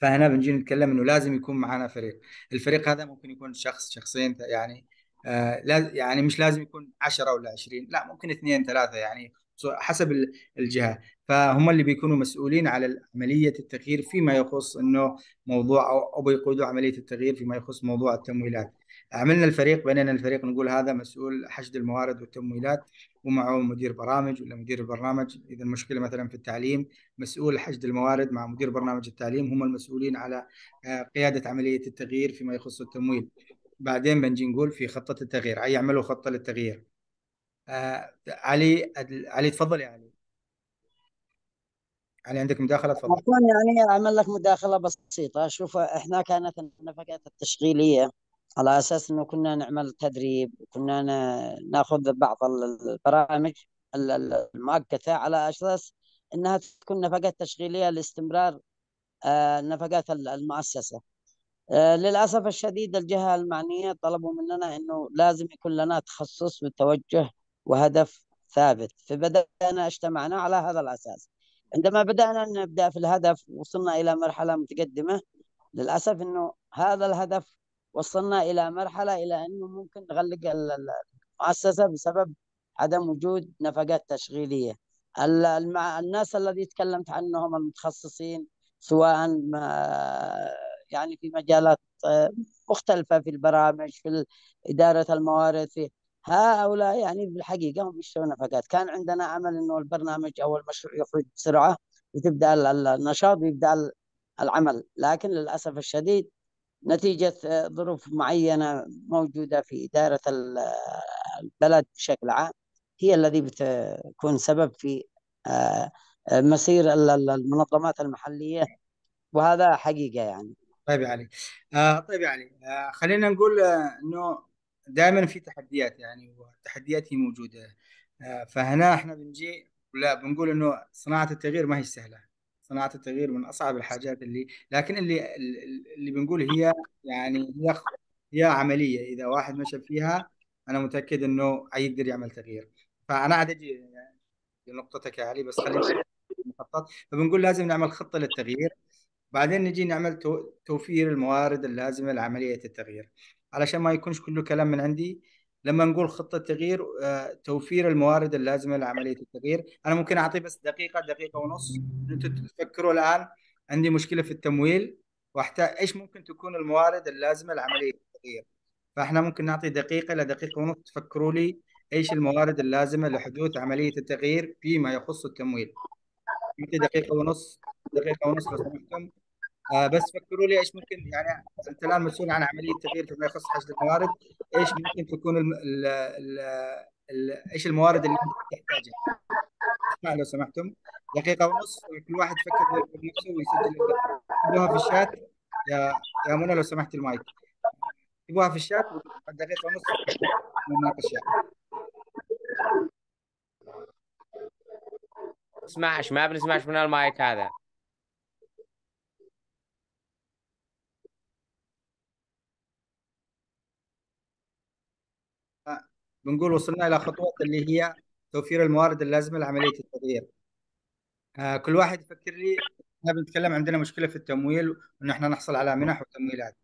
فهنا بنجي نتكلم انه لازم يكون معنا فريق الفريق هذا ممكن يكون شخص شخصين يعني آه، لا يعني مش لازم يكون 10 ولا 20 لا ممكن اثنين ثلاثه يعني حسب الجهه فهم اللي بيكونوا مسؤولين على عمليه التغيير فيما يخص انه موضوع او بيقودوا عمليه التغيير فيما يخص موضوع التمويلات عملنا الفريق بنينا الفريق نقول هذا مسؤول حشد الموارد والتمويلات ومعه مدير برامج ولا مدير البرنامج اذا المشكله مثلا في التعليم مسؤول حشد الموارد مع مدير برنامج التعليم هم المسؤولين على آه، قياده عمليه التغيير فيما يخص التمويل بعدين بنجي نقول في خطه التغيير اي يعملوا خطه للتغيير آه علي علي تفضل يا علي علي عندك مداخله تفضل يعني اعمل لك مداخله بسيطه شوف احنا كانت النفقات التشغيليه على اساس انه كنا نعمل تدريب وكنا ناخذ بعض البرامج المؤقته على اساس انها تكون نفقات تشغيليه لاستمرار آه، نفقات المؤسسه آه، للاسف الشديد الجهه المعنيه طلبوا مننا انه لازم يكون لنا تخصص بتوجه وهدف ثابت فبدانا اجتمعنا على هذا الاساس عندما بدانا نبدا في الهدف وصلنا الى مرحله متقدمه للاسف انه هذا الهدف وصلنا الى مرحله الى انه ممكن نغلق المؤسسه بسبب عدم وجود نفقات تشغيليه الناس الذي تكلمت عنهم المتخصصين سواء يعني في مجالات آه، مختلفه في البرامج في اداره الموارد في هؤلاء يعني بالحقيقه هم يشتروا نفقات كان عندنا امل انه البرنامج او المشروع يخرج بسرعه وتبدا النشاط ويبدا العمل لكن للاسف الشديد نتيجة آه، ظروف معينة موجودة في إدارة آه، البلد بشكل عام هي الذي بتكون سبب في آه، مسير المنظمات المحلية وهذا حقيقة يعني طيب يا علي طيب يا علي خلينا نقول انه دائما في تحديات يعني والتحديات هي موجوده فهنا احنا بنجي لا بنقول انه صناعه التغيير ما هي سهله صناعه التغيير من اصعب الحاجات اللي لكن اللي اللي بنقول هي يعني هي هي عمليه اذا واحد مشى فيها انا متاكد انه حيقدر يعمل تغيير فانا عاد اجي يعني لنقطتك يا علي بس خلينا نخطط فبنقول لازم نعمل خطه للتغيير بعدين نجي نعمل توفير الموارد اللازمه لعمليه التغيير علشان ما يكونش كله كلام من عندي لما نقول خطه تغيير آه، توفير الموارد اللازمه لعمليه التغيير انا ممكن أعطي بس دقيقه دقيقه ونص انتم تفكروا الان عندي مشكله في التمويل واحتاج ايش ممكن تكون الموارد اللازمه لعمليه التغيير فاحنا ممكن نعطي دقيقه لدقيقه ونص تفكروا لي ايش الموارد اللازمه لحدوث عمليه التغيير فيما يخص التمويل دقيقه ونص دقيقه ونص لو سمحتم آه بس فكروا لي ايش ممكن يعني انت الان مسؤول عن عمليه تغيير فيما يخص حشد الموارد ايش ممكن تكون الـ الـ الـ الـ ايش الموارد اللي ممكن تحتاجها اسمع لو سمحتم دقيقه ونص كل واحد يفكر بنفسه ويسجل اكتبوها في الشات يا يا منى لو سمحت المايك اكتبوها في الشات دقيقه ونص يعني اسمعش ما بنسمعش من المايك هذا بنقول وصلنا الى خطوه اللي هي توفير الموارد اللازمه لعمليه التغيير آه كل واحد يفكر لي احنا بنتكلم عندنا مشكله في التمويل وان احنا نحصل على منح وتمويلات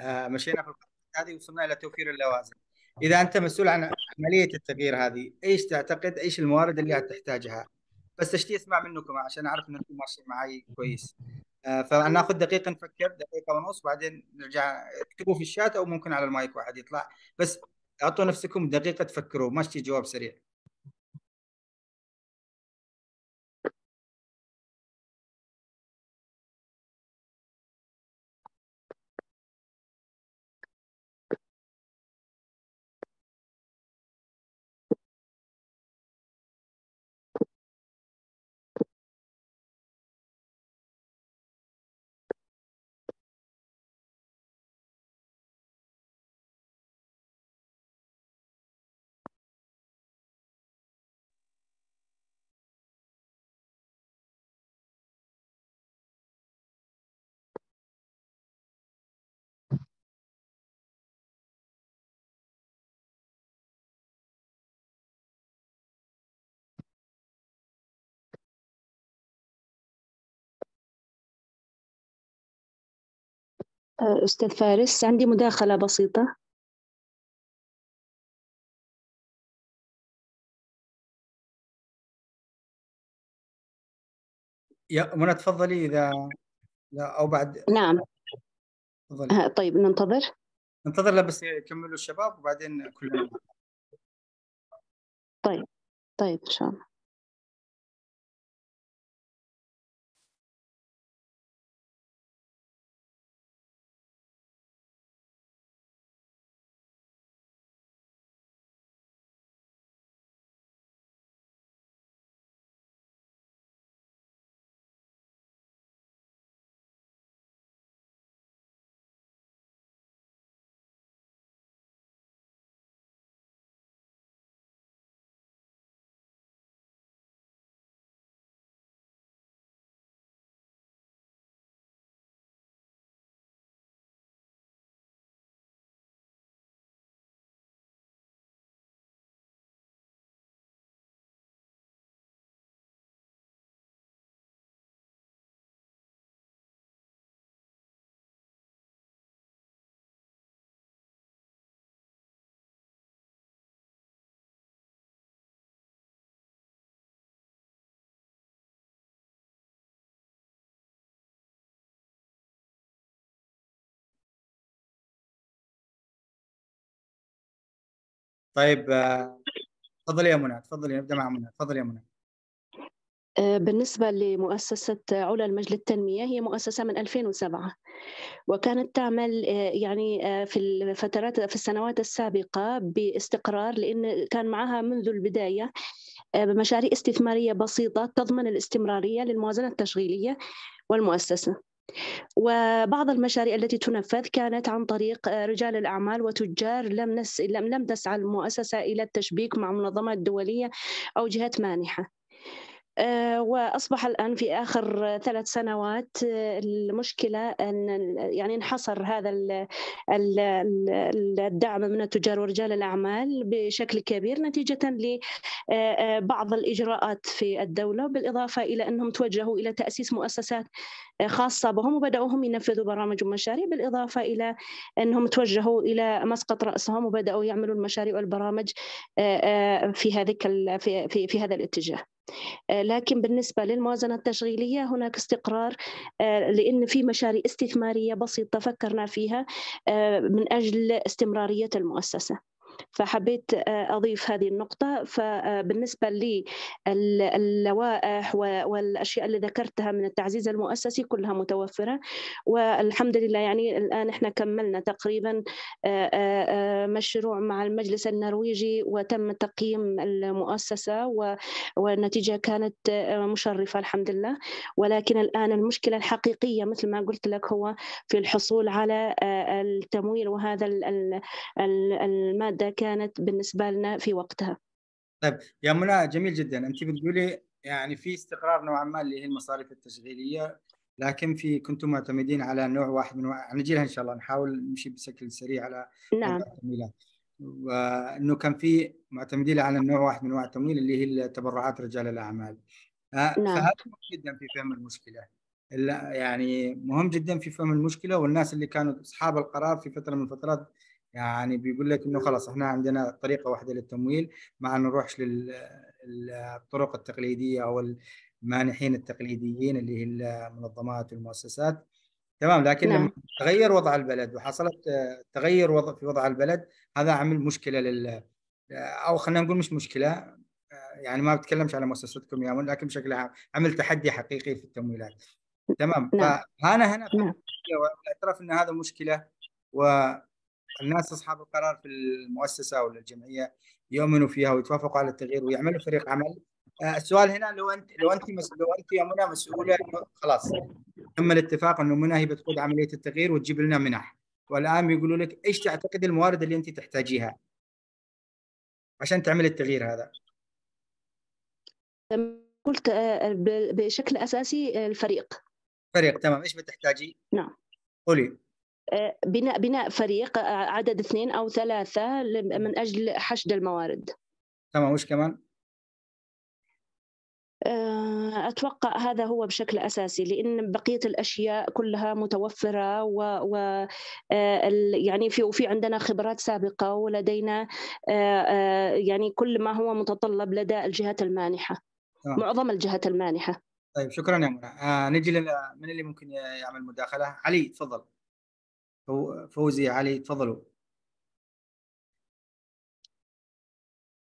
آه مشينا في الخطوه هذه وصلنا الى توفير اللوازم اذا انت مسؤول عن عمليه التغيير هذه ايش تعتقد ايش الموارد اللي هتحتاجها بس اشتي اسمع منكم عشان اعرف ان انتم ماشيين معي كويس آه فناخذ دقيقه نفكر دقيقه ونص بعدين نرجع اكتبوا في الشات او ممكن على المايك واحد يطلع بس اعطوا نفسكم دقيقه تفكروا ما تجي جواب سريع آه، أستاذ فارس عندي مداخلة بسيطة يا منى تفضلي إذا لا أو بعد نعم تفضلي آه، طيب ننتظر ننتظر لا بس يكملوا الشباب وبعدين كلنا طيب طيب إن شاء الله طيب آه، تفضلي يا منى تفضلي نبدا مع منى تفضلي يا منى آه، بالنسبة لمؤسسة علا المجل التنمية هي مؤسسة من 2007 وكانت تعمل آه، يعني في الفترات في السنوات السابقة باستقرار لأن كان معها منذ البداية بمشاريع استثمارية بسيطة تضمن الاستمرارية للموازنة التشغيلية والمؤسسة وبعض المشاريع التي تنفذ كانت عن طريق آه، رجال الأعمال وتجار لم, نس... لم... لم تسعى المؤسسة إلى التشبيك مع منظمات دولية أو جهات مانحة آه، وأصبح الآن في آخر ثلاث سنوات آه، المشكلة أن يعني انحصر هذا الدعم من التجار ورجال الأعمال بشكل كبير نتيجة لبعض الإجراءات في الدولة بالإضافة إلى أنهم توجهوا إلى تأسيس مؤسسات خاصة بهم وبدأوا هم ينفذوا برامج ومشاريع بالإضافة إلى أنهم توجهوا إلى مسقط رأسهم وبدأوا يعملوا المشاريع والبرامج آه، آه، في هذيك في, في, في هذا الاتجاه آه، لكن بالنسبة للموازنة التشغيلية هناك استقرار لأن في مشاريع استثمارية بسيطة فكرنا فيها من أجل استمرارية المؤسسة فحبيت آه، أضيف هذه النقطة فبالنسبة آه، للوائح والأشياء اللي ذكرتها من التعزيز المؤسسي كلها متوفرة والحمد لله يعني الآن احنا كملنا تقريبا آه، مشروع مع المجلس النرويجي وتم تقييم المؤسسة والنتيجة كانت مشرفة الحمد لله ولكن الآن المشكلة الحقيقية مثل ما قلت لك هو في الحصول على التمويل وهذا المادة جيدة كانت بالنسبة لنا في وقتها طيب يا منى جميل جدا أنت بتقولي يعني في استقرار نوعا ما اللي هي المصاريف التشغيلية لكن في كنتم معتمدين على نوع واحد من نجي لها ان شاء الله نحاول نمشي بشكل سريع على نعم التمويلات وانه كان في معتمدين على نوع واحد من انواع التمويل اللي هي تبرعات رجال الاعمال آه، نعم فهذا مهم جدا في فهم المشكله يعني مهم جدا في فهم المشكله والناس اللي كانوا اصحاب القرار في فتره من الفترات يعني بيقول لك انه خلاص احنا عندنا طريقه واحده للتمويل ما نروحش للطرق التقليديه او المانحين التقليديين اللي هي المنظمات والمؤسسات تمام لكن نعم. لما تغير وضع البلد وحصلت تغير وضع في وضع البلد هذا عمل مشكله لل او خلينا نقول مش مشكله يعني ما بتكلمش على مؤسستكم يا من لكن بشكل عام عمل تحدي حقيقي في التمويلات تمام نعم. فانا هنا نعم. اعترف ان هذا مشكله و الناس اصحاب القرار في المؤسسه ولا الجمعيه يؤمنوا فيها ويتوافقوا على التغيير ويعملوا فريق عمل آه، السؤال هنا لو انت لو انت لو انت يا منى مسؤوله خلاص تم الاتفاق انه منى هي بتقود عمليه التغيير وتجيب لنا منح والان بيقولوا لك ايش تعتقد الموارد اللي انت تحتاجيها عشان تعمل التغيير هذا قلت آه، بشكل اساسي آه، الفريق فريق تمام ايش بتحتاجي؟ نعم قولي آه، بناء بناء فريق آه، عدد اثنين او ثلاثه من اجل حشد الموارد تمام وش كمان؟ آه، اتوقع هذا هو بشكل اساسي لان بقيه الاشياء كلها متوفره و, و يعني في وفي عندنا خبرات سابقه ولدينا يعني كل ما هو متطلب لدى الجهات المانحه آه. معظم الجهات المانحه طيب شكرا يا منى آه نجي من اللي ممكن يعمل مداخله علي تفضل فوزي علي تفضلوا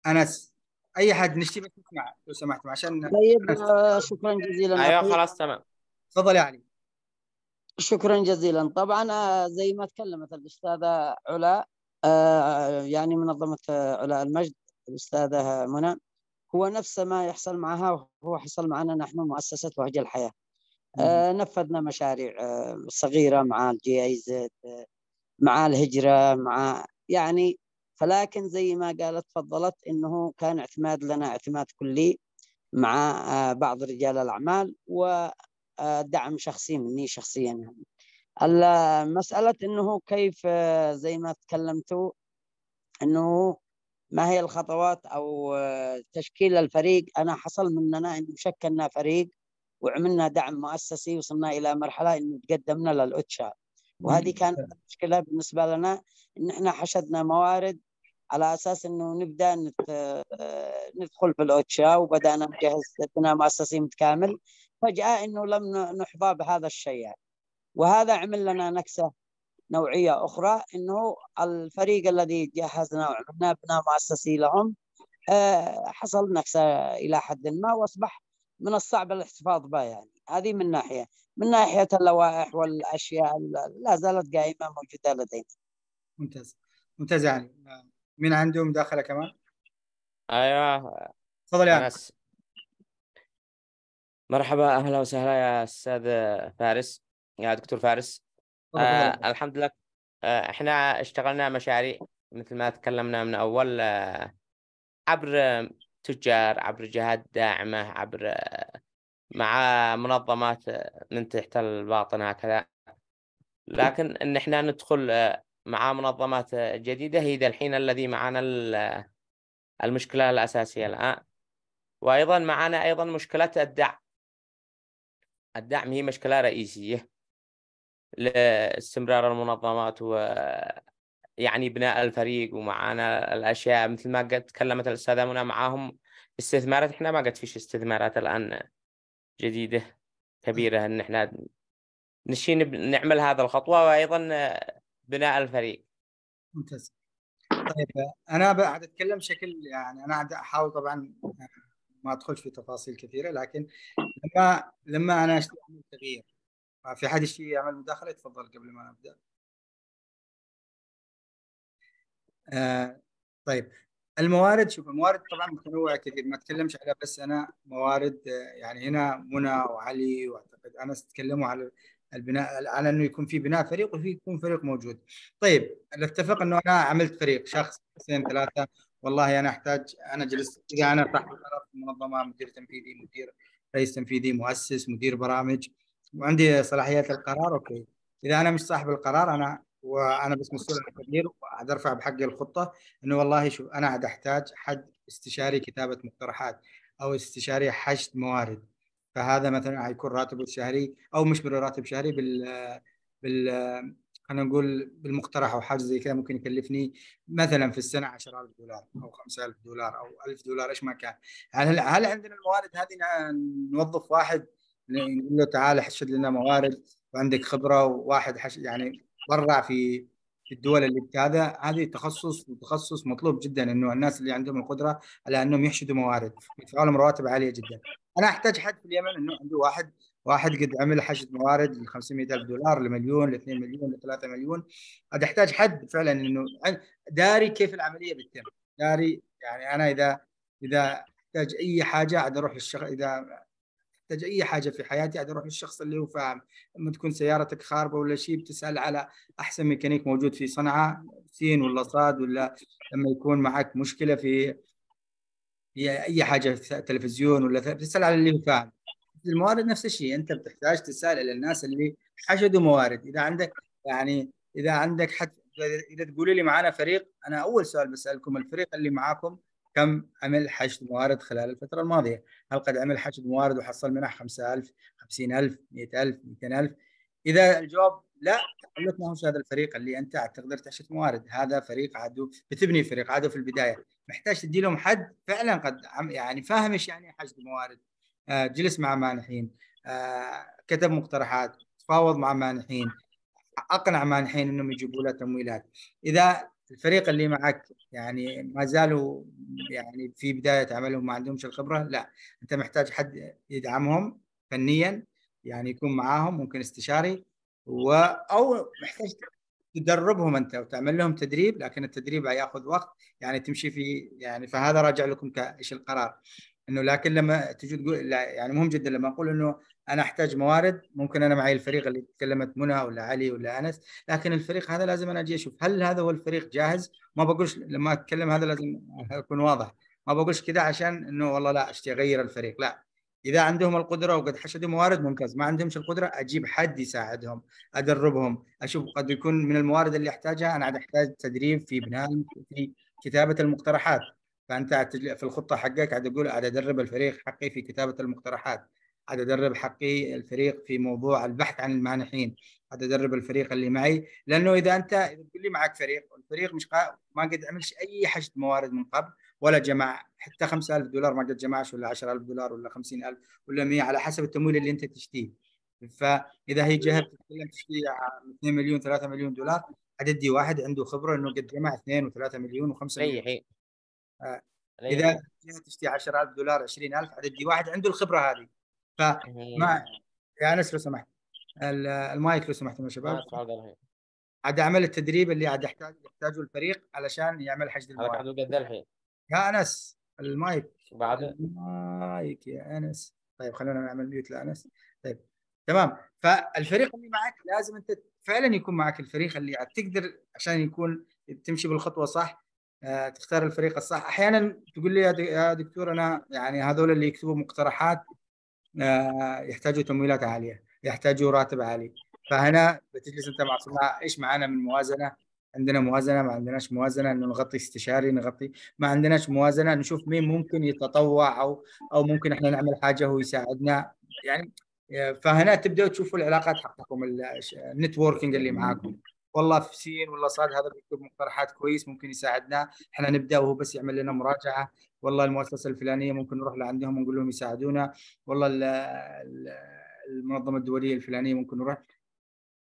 انس اي حد نشتي بس نسمع لو سمحتم عشان طيب آه، شكرا جزيلا ايوه خلاص تمام تفضل يا علي شكرا جزيلا طبعا آه، زي ما تكلمت الاستاذه علا آه، يعني منظمه علاء المجد الاستاذه منى هو نفس ما يحصل معها وهو حصل معنا نحن مؤسسه وهج الحياه آه، نفذنا مشاريع آه، صغيره مع الجي اي آه، زد مع الهجره مع يعني فلكن زي ما قالت تفضلت انه كان اعتماد لنا اعتماد كلي مع بعض رجال الاعمال ودعم شخصي مني شخصيا يعني. مسألة أنه كيف زي ما تكلمتوا أنه ما هي الخطوات أو تشكيل الفريق أنا حصل مننا أنه شكلنا فريق وعملنا دعم مؤسسي وصلنا الى مرحله ان تقدمنا للاوتشا وهذه كانت مشكله بالنسبه لنا ان احنا حشدنا موارد على اساس انه نبدا ندخل في الاوتشا وبدانا نجهز بناء مؤسسي متكامل فجاه انه لم نحظى بهذا الشيء يعني. وهذا عمل لنا نكسه نوعيه اخرى انه الفريق الذي جهزنا وعملنا بناء مؤسسي لهم آه، حصل نكسه الى حد ما واصبح من الصعب الاحتفاظ بها يعني هذه من ناحيه من ناحيه اللوائح والاشياء لا زالت قائمه موجوده لدينا ممتاز ممتاز يعني مين عنده مداخله كمان؟ ايوه تفضل يا أنس. مرحبا اهلا وسهلا يا استاذ فارس يا دكتور فارس آه الحمد لله آه احنا اشتغلنا مشاريع مثل ما تكلمنا من اول آه عبر تجار عبر جهات داعمة عبر آه، مع منظمات آه، من تحت الباطن هكذا لكن ان احنا ندخل آه، مع منظمات جديدة هي الحين الذي معنا المشكلة الأساسية الآن وأيضا معنا أيضا مشكلة الدعم الدعم هي مشكلة رئيسية لاستمرار المنظمات و يعني بناء الفريق ومعانا الاشياء مثل ما قد تكلمت الاستاذه منى معاهم استثمارات احنا ما قد فيش استثمارات الان جديده كبيره ان احنا نشين نعمل هذا الخطوه وايضا بناء الفريق. ممتاز. طيب انا قاعد اتكلم بشكل يعني انا قاعد احاول طبعا آه، ما ادخل في تفاصيل كثيره لكن لما لما انا اشتغل تغيير في حد شيء يعمل مداخله تفضل قبل ما نبدا. طيب الموارد شوف الموارد طبعا متنوعه كثير ما اتكلمش على بس انا موارد يعني هنا منى وعلي واعتقد انس تكلموا على البناء على انه يكون في بناء فريق وفي يكون فريق موجود. طيب نتفق انه انا عملت فريق شخص اثنين ثلاثه والله انا احتاج انا جلست اذا انا صاحب القرار في المنظمه مدير تنفيذي مدير رئيس تنفيذي مؤسس مدير برامج وعندي صلاحيات القرار اوكي اذا انا مش صاحب القرار انا وانا بس مسؤول عن التغيير وقاعد ارفع بحقي الخطه انه والله شوف انا قاعد احتاج حد استشاري كتابه مقترحات او استشاري حشد موارد فهذا مثلا حيكون راتبه الشهري او مش بالراتب شهري بال بال خلينا نقول بالمقترح او حاجه زي كذا ممكن يكلفني مثلا في السنه 10000 دولار او 5000 دولار او 1000 دولار ايش ما كان هل هل عندنا الموارد هذه نوظف واحد نقول له تعال حشد لنا موارد وعندك خبره وواحد حش يعني برا في الدول اللي بكذا هذه تخصص وتخصص مطلوب جدا انه الناس اللي عندهم القدره على انهم يحشدوا موارد يدفعوا لهم رواتب عاليه جدا. انا احتاج حد في اليمن انه عنده واحد واحد قد عمل حشد موارد ل 500 الف دولار لمليون ل 2 مليون ل 3 مليون قد احتاج حد فعلا انه داري كيف العمليه بتتم داري يعني انا اذا اذا احتاج اي حاجه عاد اروح للشخص اذا احتاج اي حاجه في حياتي قاعد اروح للشخص اللي هو فاهم لما تكون سيارتك خاربه ولا شيء بتسال على احسن ميكانيك موجود في صنعاء سين ولا صاد ولا لما يكون معك مشكله في في اي حاجه في تلفزيون ولا بتسال على اللي هو فاهم الموارد نفس الشيء انت بتحتاج تسال الى الناس اللي حشدوا موارد اذا عندك يعني اذا عندك حتى اذا تقولوا لي معنا فريق انا اول سؤال بسالكم الفريق اللي معاكم كم عمل حشد موارد خلال الفترة الماضية هل قد عمل حشد موارد وحصل منح 5000 50000 100000 200000 إذا الجواب لا تعلق ما هوش هذا الفريق اللي أنت تقدر تحشد موارد هذا فريق عدو بتبني فريق عدو في البداية محتاج تدي لهم حد فعلا قد يعني فاهم ايش يعني حشد موارد آه، جلس مع مانحين آه، كتب مقترحات تفاوض مع مانحين اقنع مانحين انهم يجيبوا له تمويلات اذا الفريق اللي معك يعني ما زالوا يعني في بدايه عملهم ما عندهمش الخبره لا انت محتاج حد يدعمهم فنيا يعني يكون معاهم ممكن استشاري و او محتاج تدربهم انت وتعمل لهم تدريب لكن التدريب ياخذ وقت يعني تمشي في يعني فهذا راجع لكم كايش القرار انه لكن لما تجي تقول يعني مهم جدا لما اقول انه انا احتاج موارد ممكن انا معي الفريق اللي تكلمت منى ولا علي ولا انس لكن الفريق هذا لازم انا اجي اشوف هل هذا هو الفريق جاهز ما بقولش لما اتكلم هذا لازم اكون واضح ما بقولش كذا عشان انه والله لا اشتي اغير الفريق لا اذا عندهم القدره وقد حشدوا موارد ممتاز ما عندهمش القدره اجيب حد يساعدهم ادربهم اشوف قد يكون من الموارد اللي احتاجها انا عاد احتاج تدريب في بناء في كتابه المقترحات فانت في الخطه حقك قاعد اقول قاعد ادرب الفريق حقي في كتابه المقترحات أدرب حقي الفريق في موضوع البحث عن المانحين أدرب الفريق اللي معي لانه اذا انت تقول لي معك فريق والفريق مش قا... ما قد عملش اي حشد موارد من قبل ولا جمع حتى 5000 دولار ما قد جمعش ولا 10000 دولار ولا 50000 ولا 100 على حسب التمويل اللي انت تشتيه فاذا هي جهه تتكلم تشتي 2 مليون 3 مليون دولار عددي واحد عنده خبره انه قد جمع 2 و3 مليون و5 مليون اي آه، اذا جهه تشتي 10000 دولار 20000 عددي واحد عنده الخبره هذه فما إيه. يا انس لو سمحت المايك لو سمحتوا يا شباب عاد اعمل التدريب اللي عاد يحتاج يحتاجه الفريق علشان يعمل حشد المايك قاعد قد الحين يا انس المايك بعد المايك يا انس طيب خلونا نعمل ميوت لانس طيب تمام فالفريق اللي معك لازم انت فعلا يكون معك الفريق اللي عاد تقدر عشان يكون تمشي بالخطوه صح آه، تختار الفريق الصح احيانا تقول لي يا دكتور انا يعني هذول اللي يكتبوا مقترحات آه، يحتاجوا تمويلات عاليه يحتاجوا راتب عالي فهنا بتجلس انت مع صناع ايش معانا من موازنه عندنا موازنه ما عندناش موازنه انه نغطي استشاري نغطي ما عندناش موازنه نشوف مين ممكن يتطوع او او ممكن احنا نعمل حاجه هو يساعدنا يعني آه، فهنا تبداوا تشوفوا العلاقات حقكم النتوركينج اللي معاكم والله في سين والله صاد هذا بيكتب مقترحات كويس ممكن يساعدنا احنا نبدا وهو بس يعمل لنا مراجعه والله المؤسسه الفلانيه ممكن نروح لعندهم ونقول لهم يساعدونا والله المنظمه الدوليه الفلانيه ممكن نروح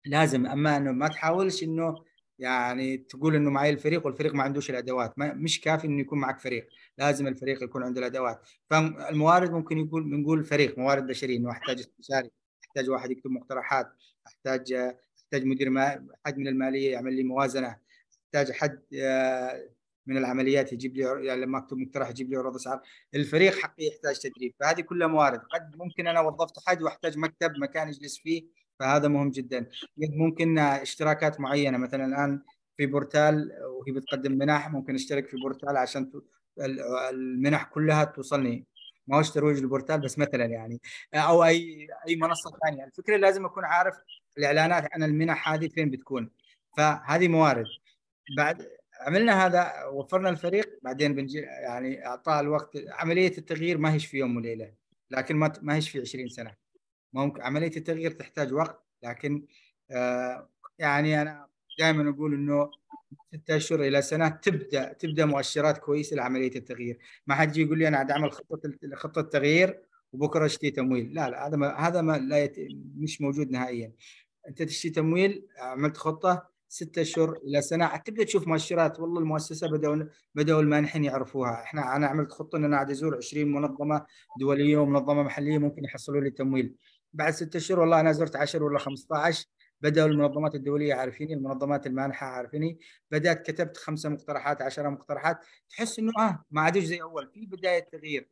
لازم اما انه ما تحاولش انه يعني تقول انه معي الفريق والفريق ما عندوش الادوات ما مش كافي انه يكون معك فريق لازم الفريق يكون عنده الادوات فالموارد ممكن يقول بنقول فريق موارد بشريه انه احتاج استشاري احتاج واحد يكتب مقترحات احتاج احتاج مدير ما حد من الماليه يعمل لي موازنه احتاج حد آه، من العمليات يجيب لي يعني لما اكتب مقترح يجيب لي عروض اسعار الفريق حقي يحتاج تدريب فهذه كلها موارد قد ممكن انا وظفت حد واحتاج مكتب مكان يجلس فيه فهذا مهم جدا قد ممكن آه، اشتراكات معينه مثلا الان في بورتال وهي بتقدم منح ممكن اشترك في بورتال عشان المنح كلها توصلني ما هوش ترويج البورتال بس مثلا يعني او اي اي منصه ثانيه الفكره لازم اكون عارف الاعلانات عن المنح هذه فين بتكون فهذه موارد بعد عملنا هذا وفرنا الفريق بعدين بنجي يعني اعطاء الوقت عمليه التغيير ما هيش في يوم وليله لكن ما ما هيش في 20 سنه ممكن عمليه التغيير تحتاج وقت لكن آه يعني انا دائما اقول انه ستة اشهر الى سنه تبدا تبدا مؤشرات كويسه لعمليه التغيير ما حد يجي يقول لي انا قاعد اعمل خطه خطه تغيير وبكره اشتري تمويل لا لا هذا ما هذا ما لا يت... مش موجود نهائيا انت تشتري تمويل عملت خطه ستة اشهر الى سنه تبدا تشوف مؤشرات والله المؤسسه بداوا بداوا المانحين يعرفوها احنا انا عملت خطه ان انا قاعد ازور 20 منظمه دوليه ومنظمه محليه ممكن يحصلوا لي تمويل بعد ستة اشهر والله انا زرت 10 ولا 15 بدأوا المنظمات الدولية عارفيني المنظمات المانحة عارفيني بدأت كتبت خمسة مقترحات عشرة مقترحات تحس أنه آه ما عادش زي أول في بداية تغيير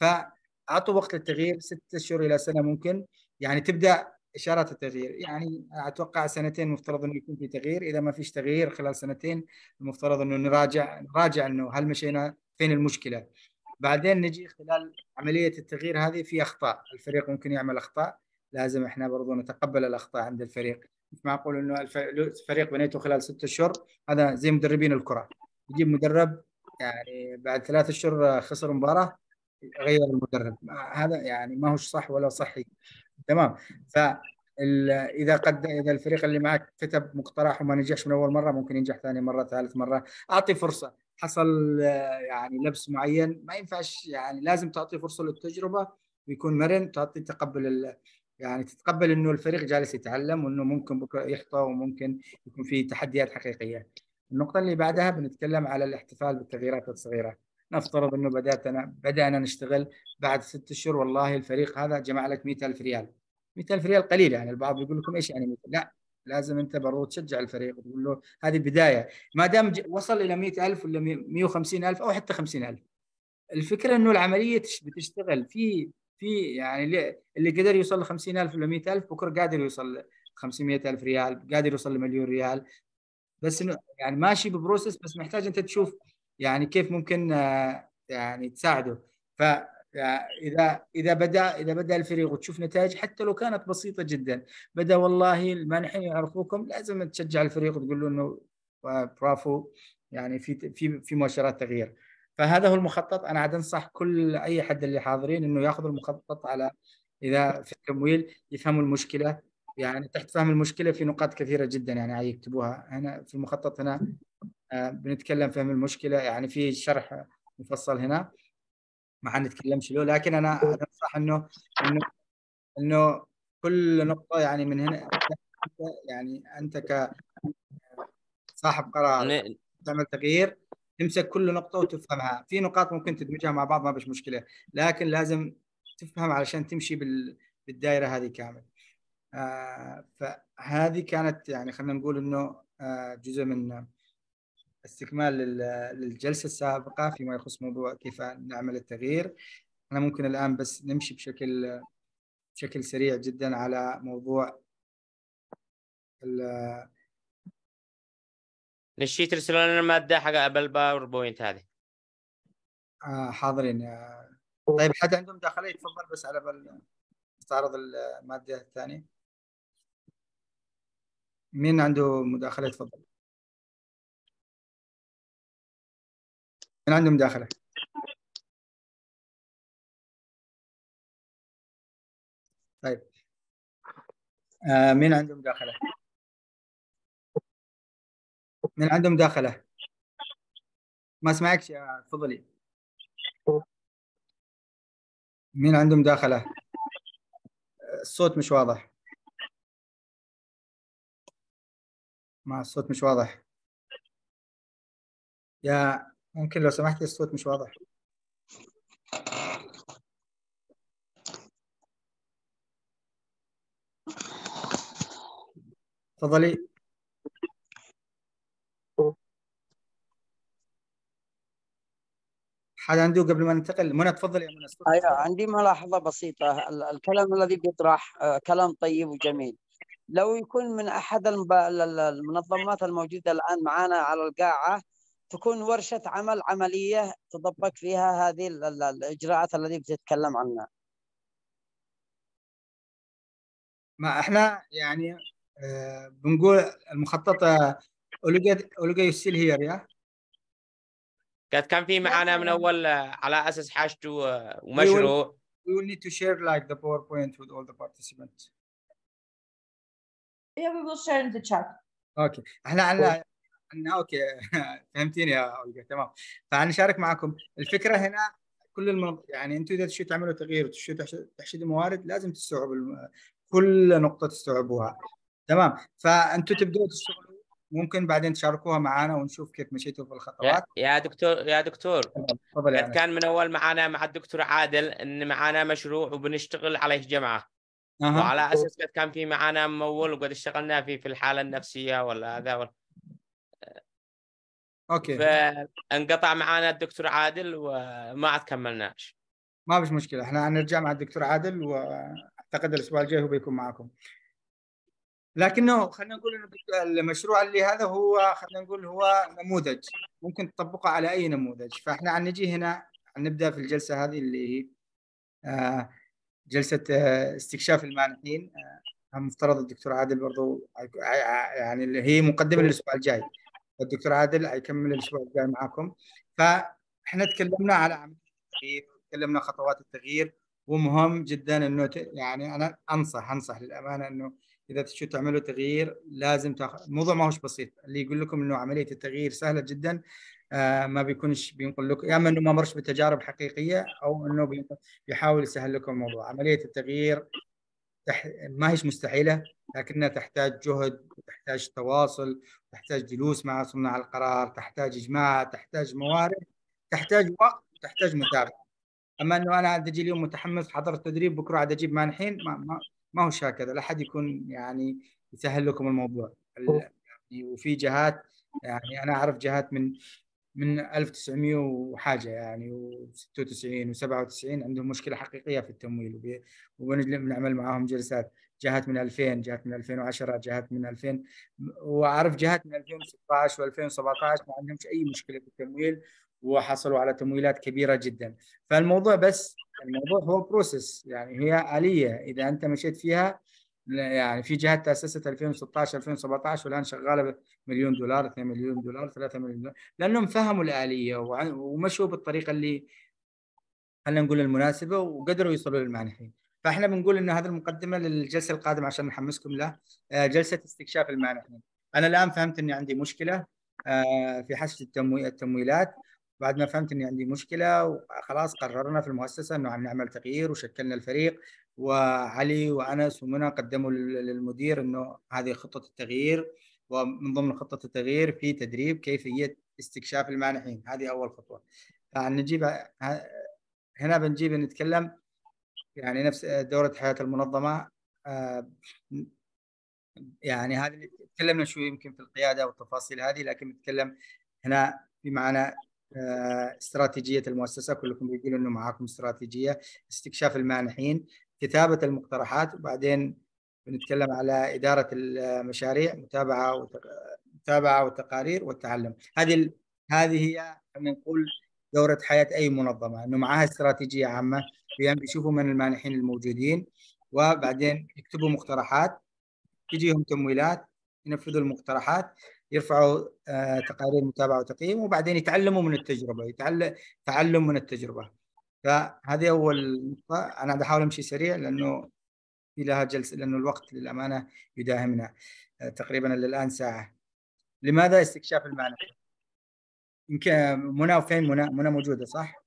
فأعطوا وقت للتغيير ستة أشهر إلى سنة ممكن يعني تبدأ إشارات التغيير يعني أتوقع سنتين مفترض أنه يكون في تغيير إذا ما فيش تغيير خلال سنتين المفترض أنه نراجع نراجع أنه هل مشينا فين المشكلة بعدين نجي خلال عملية التغيير هذه في أخطاء الفريق ممكن يعمل أخطاء لازم احنا برضو نتقبل الاخطاء عند الفريق ما معقول انه الفريق بنيته خلال ستة اشهر هذا زي مدربين الكره يجيب مدرب يعني بعد ثلاثة اشهر خسر مباراه غير المدرب هذا يعني ما هو صح ولا صحي تمام ف اذا قد اذا الفريق اللي معك كتب مقترح وما نجحش من اول مره ممكن ينجح ثاني مره ثالث مره اعطي فرصه حصل يعني لبس معين ما ينفعش يعني لازم تعطي فرصه للتجربه ويكون مرن تعطي تقبل يعني تتقبل انه الفريق جالس يتعلم وانه ممكن بكره يخطا وممكن يكون في تحديات حقيقيه. النقطه اللي بعدها بنتكلم على الاحتفال بالتغييرات الصغيره. نفترض انه بدات أنا بدانا نشتغل بعد ست اشهر والله الفريق هذا جمع لك 100000 ريال. 100000 ريال قليل يعني البعض يقول لكم ايش يعني لا لازم انت برضو تشجع الفريق وتقول له هذه بدايه ما دام وصل الى 100000 ولا 150000 او حتى 50000 الفكره انه العمليه بتشتغل في في يعني اللي قدر يوصل ل 50000 ولا 100000 بكره قادر يوصل ل 500000 ريال قادر يوصل لمليون ريال بس انه يعني ماشي ببروسس بس محتاج انت تشوف يعني كيف ممكن آه، يعني تساعده ف آه، اذا اذا بدا اذا بدا الفريق وتشوف نتائج حتى لو كانت بسيطه جدا بدا والله المانحين يعرفوكم لازم تشجع الفريق وتقول له انه آه، برافو يعني في في في مؤشرات تغيير فهذا هو المخطط انا عاد انصح كل اي حد اللي حاضرين انه ياخذ المخطط على اذا في التمويل يفهموا المشكله يعني تحت فهم المشكله في نقاط كثيره جدا يعني يكتبوها هنا في المخطط هنا آه، بنتكلم فهم المشكله يعني في شرح مفصل هنا ما حنتكلمش له لكن انا انصح انه انه انه كل نقطه يعني من هنا يعني انت كصاحب آه، قرار تعمل تغيير تمسك كل نقطه وتفهمها في نقاط ممكن تدمجها مع بعض ما فيش مشكله لكن لازم تفهم علشان تمشي بال... بالدائره هذه كامل آه فهذه كانت يعني خلينا نقول انه آه جزء من استكمال للجلسه السابقه فيما يخص موضوع كيف نعمل التغيير احنا ممكن الان بس نمشي بشكل بشكل سريع جدا على موضوع نشيت ترسل لنا الماده حق بوينت هذه آه حاضرين آه، طيب حد عنده مداخله يتفضل بس على بال استعرض الماده الثانيه مين عنده مداخله يتفضل مين عنده مداخله طيب آه مين عنده مداخله من عنده مداخله ما اسمعكش تفضلي مين عنده مداخله الصوت مش واضح ما الصوت مش واضح يا ممكن لو سمحت الصوت مش واضح تفضلي حاجه عنده قبل ما ننتقل منى تفضل يا منى ايوه عندي ملاحظه بسيطه الكلام الذي بيطرح آه، كلام طيب وجميل لو يكون من احد المنظمات الموجوده الان معنا على القاعه تكون ورشه عمل عمليه تطبق فيها هذه الاجراءات التي بتتكلم عنها ما احنا يعني آه، بنقول المخططه اولوجا اولوجا يسيل هير يا قد كان في معانا من اول آه، على اساس حاجته آه، ومشروع we will need to share like the PowerPoint with all the participants. Yeah, we will share in the chat. اوكي احنا عندنا عندنا اوكي فهمتيني يا اولجا تمام فهنشارك معكم الفكره هنا كل المنط... يعني انتم اذا تشتوا تعملوا تغيير وتشتوا تحشدوا موارد لازم تستوعبوا كل نقطه تستوعبوها تمام فانتم تبدأوا تشتغلوا ممكن بعدين تشاركوها معنا ونشوف كيف مشيتوا في الخطوات يا دكتور يا دكتور تفضل يعني. كان من اول معنا مع الدكتور عادل ان معنا مشروع وبنشتغل عليه جمعه أه. وعلى اساس قد كان في معنا ممول وقد اشتغلنا فيه في الحاله النفسيه ولا هذا ولا اوكي فانقطع معنا الدكتور عادل وما عاد كملناش ما فيش مشكله احنا نرجع مع الدكتور عادل واعتقد الاسبوع الجاي هو بيكون معكم لكنه خلينا نقول انه المشروع اللي هذا هو خلينا نقول هو نموذج ممكن تطبقه على اي نموذج فاحنا عن نجي هنا نبدا في الجلسه هذه اللي هي آه، جلسه آه، استكشاف المانحين المفترض آه، الدكتور عادل برضو يعني اللي هي مقدمه للاسبوع الجاي الدكتور عادل هيكمل الاسبوع الجاي معاكم فاحنا تكلمنا على عمليه التغيير تكلمنا خطوات التغيير ومهم جدا انه يعني انا انصح انصح للامانه انه اذا تشوفوا تعملوا تغيير لازم تاخذ الموضوع ما هوش بسيط اللي يقول لكم انه عمليه التغيير سهله جدا آه ما بيكونش بينقل لكم يا اما انه ما مرش بتجارب حقيقيه او انه بيحاول يسهل لكم الموضوع عمليه التغيير تح... ما هيش مستحيله لكنها تحتاج جهد تحتاج تواصل تحتاج جلوس مع صناع القرار تحتاج اجماع تحتاج موارد تحتاج وقت تحتاج متابعه اما انه انا عاد اجي اليوم متحمس حضرت تدريب بكره عاد اجيب مانحين ما, ما ما هو هكذا لا حد يكون يعني يسهل لكم الموضوع يعني وفي جهات يعني انا اعرف جهات من من 1900 وحاجه يعني و96 و97 عندهم مشكله حقيقيه في التمويل وبنعمل معاهم جلسات جهات من 2000 جهات من 2010 جهات من 2000 واعرف جهات من 2016 و2017 ما عندهمش اي مشكله في التمويل وحصلوا على تمويلات كبيره جدا فالموضوع بس الموضوع هو بروسس يعني هي اليه اذا انت مشيت فيها يعني في جهات تاسست 2016 2017 والان شغاله مليون دولار 2 مليون دولار 3 مليون دولار لانهم فهموا الاليه ومشوا بالطريقه اللي خلينا نقول المناسبه وقدروا يوصلوا للمانحين فاحنا بنقول ان هذه المقدمه للجلسه القادمه عشان نحمسكم له آه، جلسه استكشاف المانحين انا الان فهمت اني عندي مشكله آه، في حشد التمويلات بعد ما فهمت اني عندي مشكله وخلاص قررنا في المؤسسه انه عم نعمل تغيير وشكلنا الفريق وعلي وانس ومنى قدموا للمدير انه هذه خطه التغيير ومن ضمن خطه التغيير في تدريب كيفيه استكشاف المانحين هذه اول خطوه فنجيب هنا بنجيب نتكلم يعني نفس دوره حياه المنظمه آه، يعني هذه تكلمنا شوي يمكن في القياده والتفاصيل هذه لكن نتكلم هنا بمعنى آه، استراتيجيه المؤسسه كلكم بيقولوا انه معاكم استراتيجيه استكشاف المانحين كتابه المقترحات وبعدين بنتكلم على اداره المشاريع متابعه متابعه وتقارير والتعلم هذه هذه هي خلينا نقول دوره حياه اي منظمه انه معها استراتيجيه عامه بيشوفوا من المانحين الموجودين وبعدين يكتبوا مقترحات تجيهم تمويلات ينفذوا المقترحات يرفعوا آه، تقارير متابعه وتقييم وبعدين يتعلموا من التجربه يتعلم تعلم من التجربه فهذه اول نقطه انا بحاول امشي سريع لانه في لها جلسه لانه الوقت للامانه يداهمنا آه، تقريبا للان ساعه لماذا استكشاف المعنى؟ يمكن منى فين منى؟ منى موجوده صح؟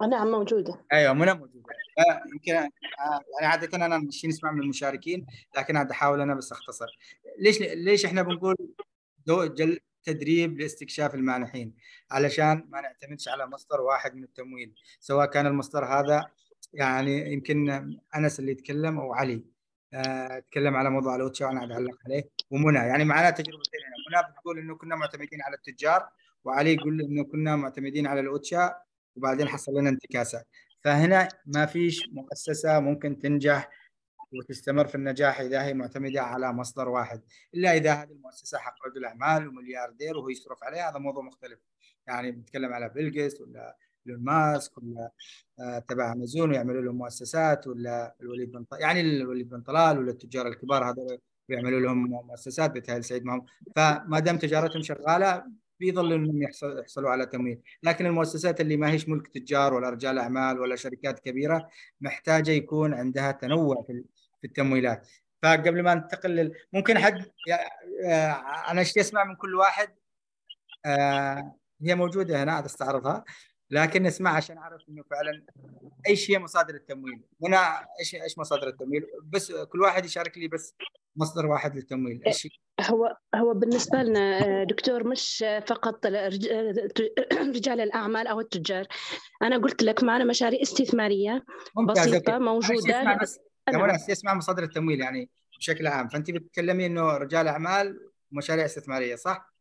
آه، نعم موجوده ايوه منى نعم، موجوده آه، يمكن انا آه، عاده انا شيء نسمع من المشاركين لكن عاد احاول انا بس اختصر ليش ليش احنا بنقول جل تدريب لاستكشاف المانحين علشان ما نعتمدش على مصدر واحد من التمويل سواء كان المصدر هذا يعني يمكن انس اللي يتكلم او علي تكلم على موضوع الوتشا وانا اعلق عليه ومنى يعني معنا تجربتين منى بتقول انه كنا معتمدين على التجار وعلي يقول انه كنا معتمدين على الاوتشا وبعدين حصل لنا انتكاسه فهنا ما فيش مؤسسه ممكن تنجح وتستمر في النجاح اذا هي معتمده على مصدر واحد الا اذا هذه المؤسسه حق رجل اعمال وملياردير وهو يصرف عليها هذا موضوع مختلف يعني بنتكلم على بيلجس ولا ايلون ماسك ولا آه، تبع امازون ويعملوا لهم مؤسسات ولا الوليد بن يعني الوليد بن طلال ولا التجار الكبار هذول ويعملوا لهم مؤسسات بتهيأ سعيد معهم فما دام تجارتهم شغاله ظل انهم يحصلوا على تمويل، لكن المؤسسات اللي ما هيش ملك تجار ولا رجال اعمال ولا شركات كبيره محتاجه يكون عندها تنوع في التمويلات، فقبل ما ننتقل لل... ممكن حد انا اشتي اسمع من كل واحد آه، هي موجوده هنا استعرضها لكن اسمع عشان اعرف انه فعلا ايش هي مصادر التمويل هنا ايش ايش مصادر التمويل بس كل واحد يشارك لي بس مصدر واحد للتمويل ايش هو هو بالنسبه لنا آه، دكتور مش فقط آه، رجال الاعمال او التجار انا قلت لك معنا مشاريع استثماريه بسيطه موجوده بس أنا اسمع مصادر التمويل يعني بشكل عام فانت بتتكلمي انه رجال اعمال ومشاريع استثماريه صح؟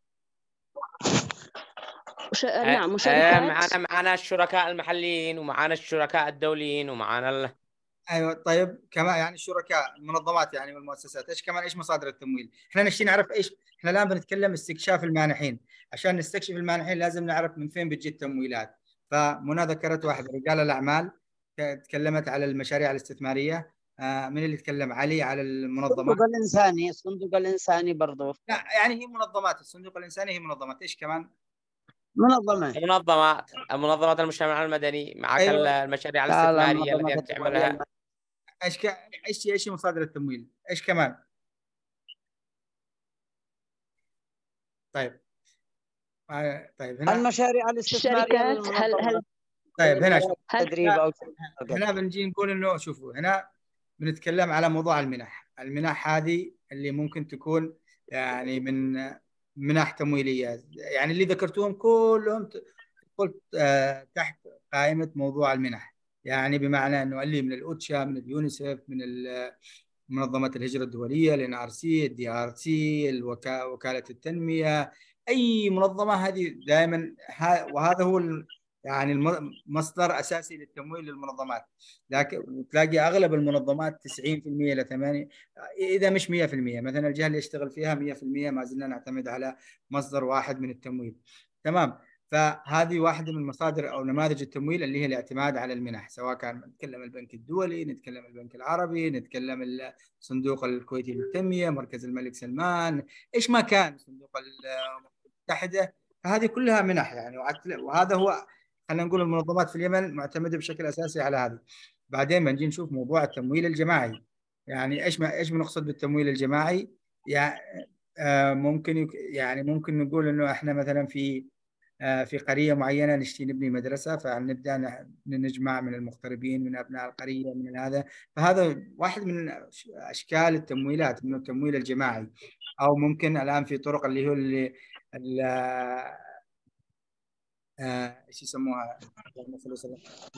ش... نعم مشاركات معنا معنا الشركاء المحليين ومعنا الشركاء الدوليين ومعنا ال... ايوه طيب كمان يعني الشركاء المنظمات يعني والمؤسسات ايش كمان ايش مصادر التمويل؟ احنا نشتي نعرف ايش احنا الان بنتكلم استكشاف المانحين عشان نستكشف المانحين لازم نعرف من فين بتجي التمويلات فمنى ذكرت واحد رجال الاعمال تكلمت على المشاريع الاستثماريه آه من اللي تكلم علي على المنظمات الصندوق الانساني الصندوق الانساني برضو لا يعني هي منظمات الصندوق الانساني هي منظمات ايش كمان منظمات المنظمات المنظمات المجتمع المدني معك أيوة. المشاريع الاستثماريه التي تعملها ايش ك... ايش ايش مصادر التمويل؟ ايش كمان؟ طيب آه، طيب هنا المشاريع الاستثماريه الشركات هل هل طيب هنا تدريب او هنا بنجي نقول انه شوفوا هنا بنتكلم على موضوع المنح، المنح هذه اللي ممكن تكون يعني من مناح تمويليه يعني اللي ذكرتوهم كلهم قلت آه، تحت قائمه موضوع المنح يعني بمعنى انه اللي من الاوتشا من اليونيسف من منظمه الهجره الدوليه الان ار سي الدي ار سي وكاله التنميه اي منظمه هذه دائما وهذا هو يعني مصدر اساسي للتمويل للمنظمات لكن تلاقي اغلب المنظمات 90% الى 8 اذا مش 100% مثلا الجهه اللي يشتغل فيها 100% ما زلنا نعتمد على مصدر واحد من التمويل تمام فهذه واحدة من مصادر أو نماذج التمويل اللي هي الاعتماد على المنح سواء كان نتكلم البنك الدولي نتكلم البنك العربي نتكلم الصندوق الكويتي للتنمية مركز الملك سلمان إيش ما كان صندوق المتحدة فهذه كلها منح يعني وهذا هو خلينا نقول المنظمات في اليمن معتمده بشكل اساسي على هذا. بعدين بنجي نشوف موضوع التمويل الجماعي يعني ايش ما ايش بنقصد بالتمويل الجماعي يعني ممكن يعني ممكن نقول انه احنا مثلا في آه، في قريه معينه نشتي نبني مدرسه فنبدا نجمع من المغتربين من ابناء القريه من هذا فهذا واحد من اشكال التمويلات من التمويل الجماعي او ممكن الان في طرق اللي هو اللي ايش يسموها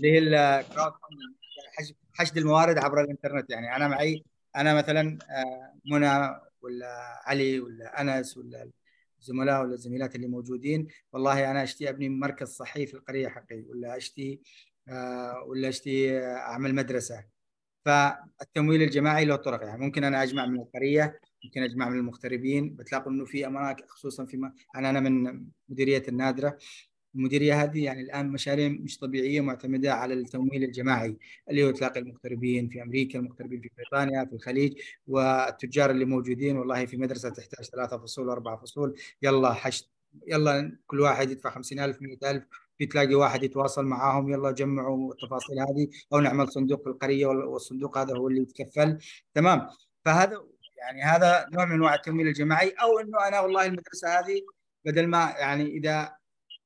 اللي هي الكراود حشد الموارد عبر الانترنت يعني انا معي انا مثلا آه، منى ولا علي ولا انس ولا الزملاء ولا الزميلات اللي موجودين والله انا اشتي ابني مركز صحي في القريه حقي ولا اشتي آه، ولا اشتي آه، اعمل مدرسه فالتمويل الجماعي له طرق يعني ممكن انا اجمع من القريه ممكن اجمع من المغتربين بتلاقوا انه في اماكن خصوصا في انا يعني انا من مديريه النادره المديريه هذه يعني الان مشاريع مش طبيعيه معتمده على التمويل الجماعي اللي هو تلاقي المغتربين في امريكا المغتربين في بريطانيا في الخليج والتجار اللي موجودين والله في مدرسه تحتاج ثلاثه فصول واربعه فصول يلا حشد يلا كل واحد يدفع 50000 100000 في تلاقي واحد يتواصل معاهم يلا جمعوا التفاصيل هذه او نعمل صندوق في القريه والصندوق هذا هو اللي يتكفل تمام فهذا يعني هذا نوع من انواع التمويل الجماعي او انه انا والله المدرسه هذه بدل ما يعني اذا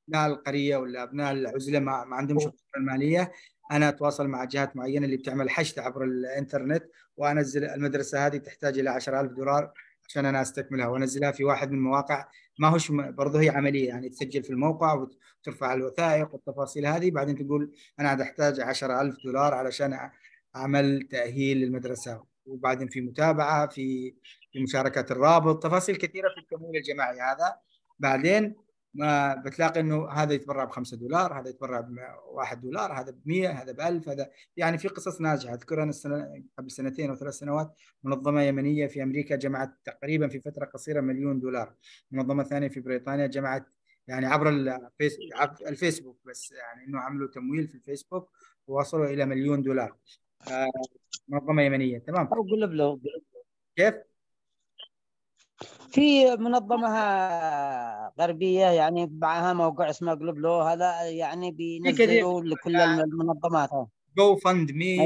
ابناء القريه ولا ابناء العزله ما, ما عندهم قدره ماليه انا اتواصل مع جهات معينه اللي بتعمل حشد عبر الانترنت وانزل المدرسه هذه تحتاج الى 10000 دولار عشان انا استكملها وانزلها في واحد من المواقع ما هوش برضه هي عمليه يعني تسجل في الموقع وترفع الوثائق والتفاصيل هذه بعدين تقول انا احتاج 10000 دولار علشان اعمل تاهيل للمدرسه وبعدين في متابعه في في مشاركه الرابط تفاصيل كثيره في التمويل الجماعي هذا بعدين ما بتلاقي انه هذا يتبرع ب 5 دولار هذا يتبرع ب 1 دولار هذا ب 100، هذا ب 1000 هذا يعني في قصص ناجحة أذكر أنا السنة قبل سنتين أو ثلاث سنوات منظمة يمنية في أمريكا جمعت تقريبا في فترة قصيرة مليون دولار منظمة ثانية في بريطانيا جمعت يعني عبر الفيسبوك بس يعني انه عملوا تمويل في الفيسبوك ووصلوا الى مليون دولار آه، منظمه يمنيه تمام او قلب له كيف؟ في منظمه غربيه يعني معها موقع اسمه قلب لو هذا يعني بينزلوا لكل آه. المنظمات جو فاند مي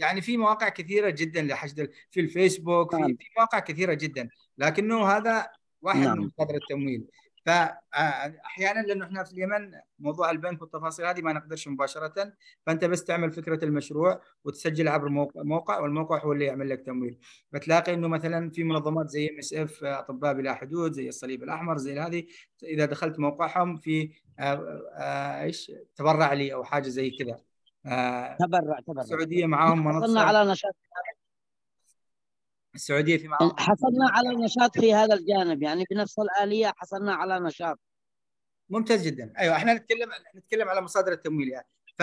يعني في مواقع كثيره جدا لحشد في الفيسبوك في, نعم. في مواقع كثيره جدا لكنه هذا واحد نعم. من مصادر التمويل فاحيانا لانه احنا في اليمن موضوع البنك والتفاصيل هذه ما نقدرش مباشره فانت بس تعمل فكره المشروع وتسجل عبر موقع والموقع هو اللي يعمل لك تمويل فتلاقي انه مثلا في منظمات زي ام اس اف اطباء بلا حدود زي الصليب الاحمر زي هذه اذا دخلت موقعهم في آه، آه، ايش تبرع لي او حاجه زي كذا آه، تبرع تبرع السعوديه معاهم منصه على نشاط السعوديه في معرض حصلنا على نشاط في هذا الجانب يعني بنفس الاليه حصلنا على نشاط ممتاز جدا ايوه احنا نتكلم نتكلم على مصادر التمويل يعني ف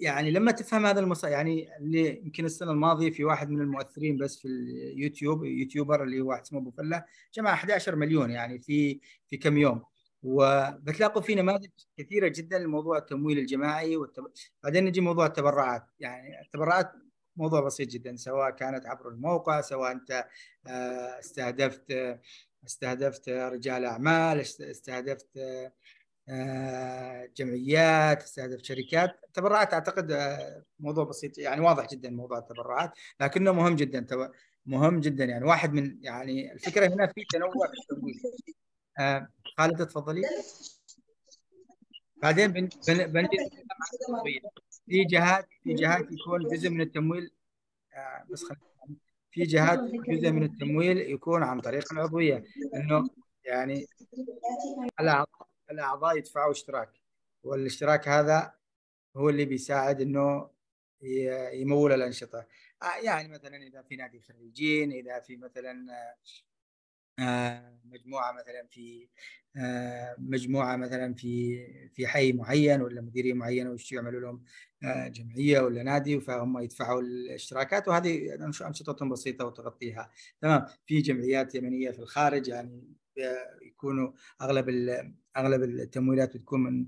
يعني لما تفهم هذا المص يعني اللي يمكن السنه الماضيه في واحد من المؤثرين بس في اليوتيوب يوتيوبر اللي هو واحد اسمه ابو فله جمع 11 مليون يعني في في كم يوم وبتلاقوا في نماذج كثيره جدا لموضوع التمويل الجماعي والتب... بعدين نجي موضوع التبرعات يعني التبرعات موضوع بسيط جدا سواء كانت عبر الموقع سواء انت آه، استهدفت استهدفت رجال اعمال استهدفت آه، جمعيات استهدف شركات التبرعات اعتقد آه، موضوع بسيط يعني واضح جدا موضوع التبرعات لكنه مهم جدا مهم جدا يعني واحد من يعني الفكره هنا في تنوع في التمويل خالد تفضلي بعدين بنجي في جهات في جهات يكون جزء من التمويل آه، بس خلينا في جهات جزء من التمويل يكون عن طريق العضويه انه يعني الاعضاء الاعضاء يدفعوا اشتراك والاشتراك هذا هو اللي بيساعد انه يمول الانشطه آه، يعني مثلا اذا في نادي خريجين اذا في مثلا آه، مجموعه مثلا في آه، مجموعه مثلا في في حي معين ولا مديريه معينه وش يعملوا لهم آه، جمعيه ولا نادي فهم يدفعوا الاشتراكات وهذه انشطتهم بسيطه وتغطيها تمام في جمعيات يمنيه في الخارج يعني يكونوا اغلب اغلب التمويلات بتكون من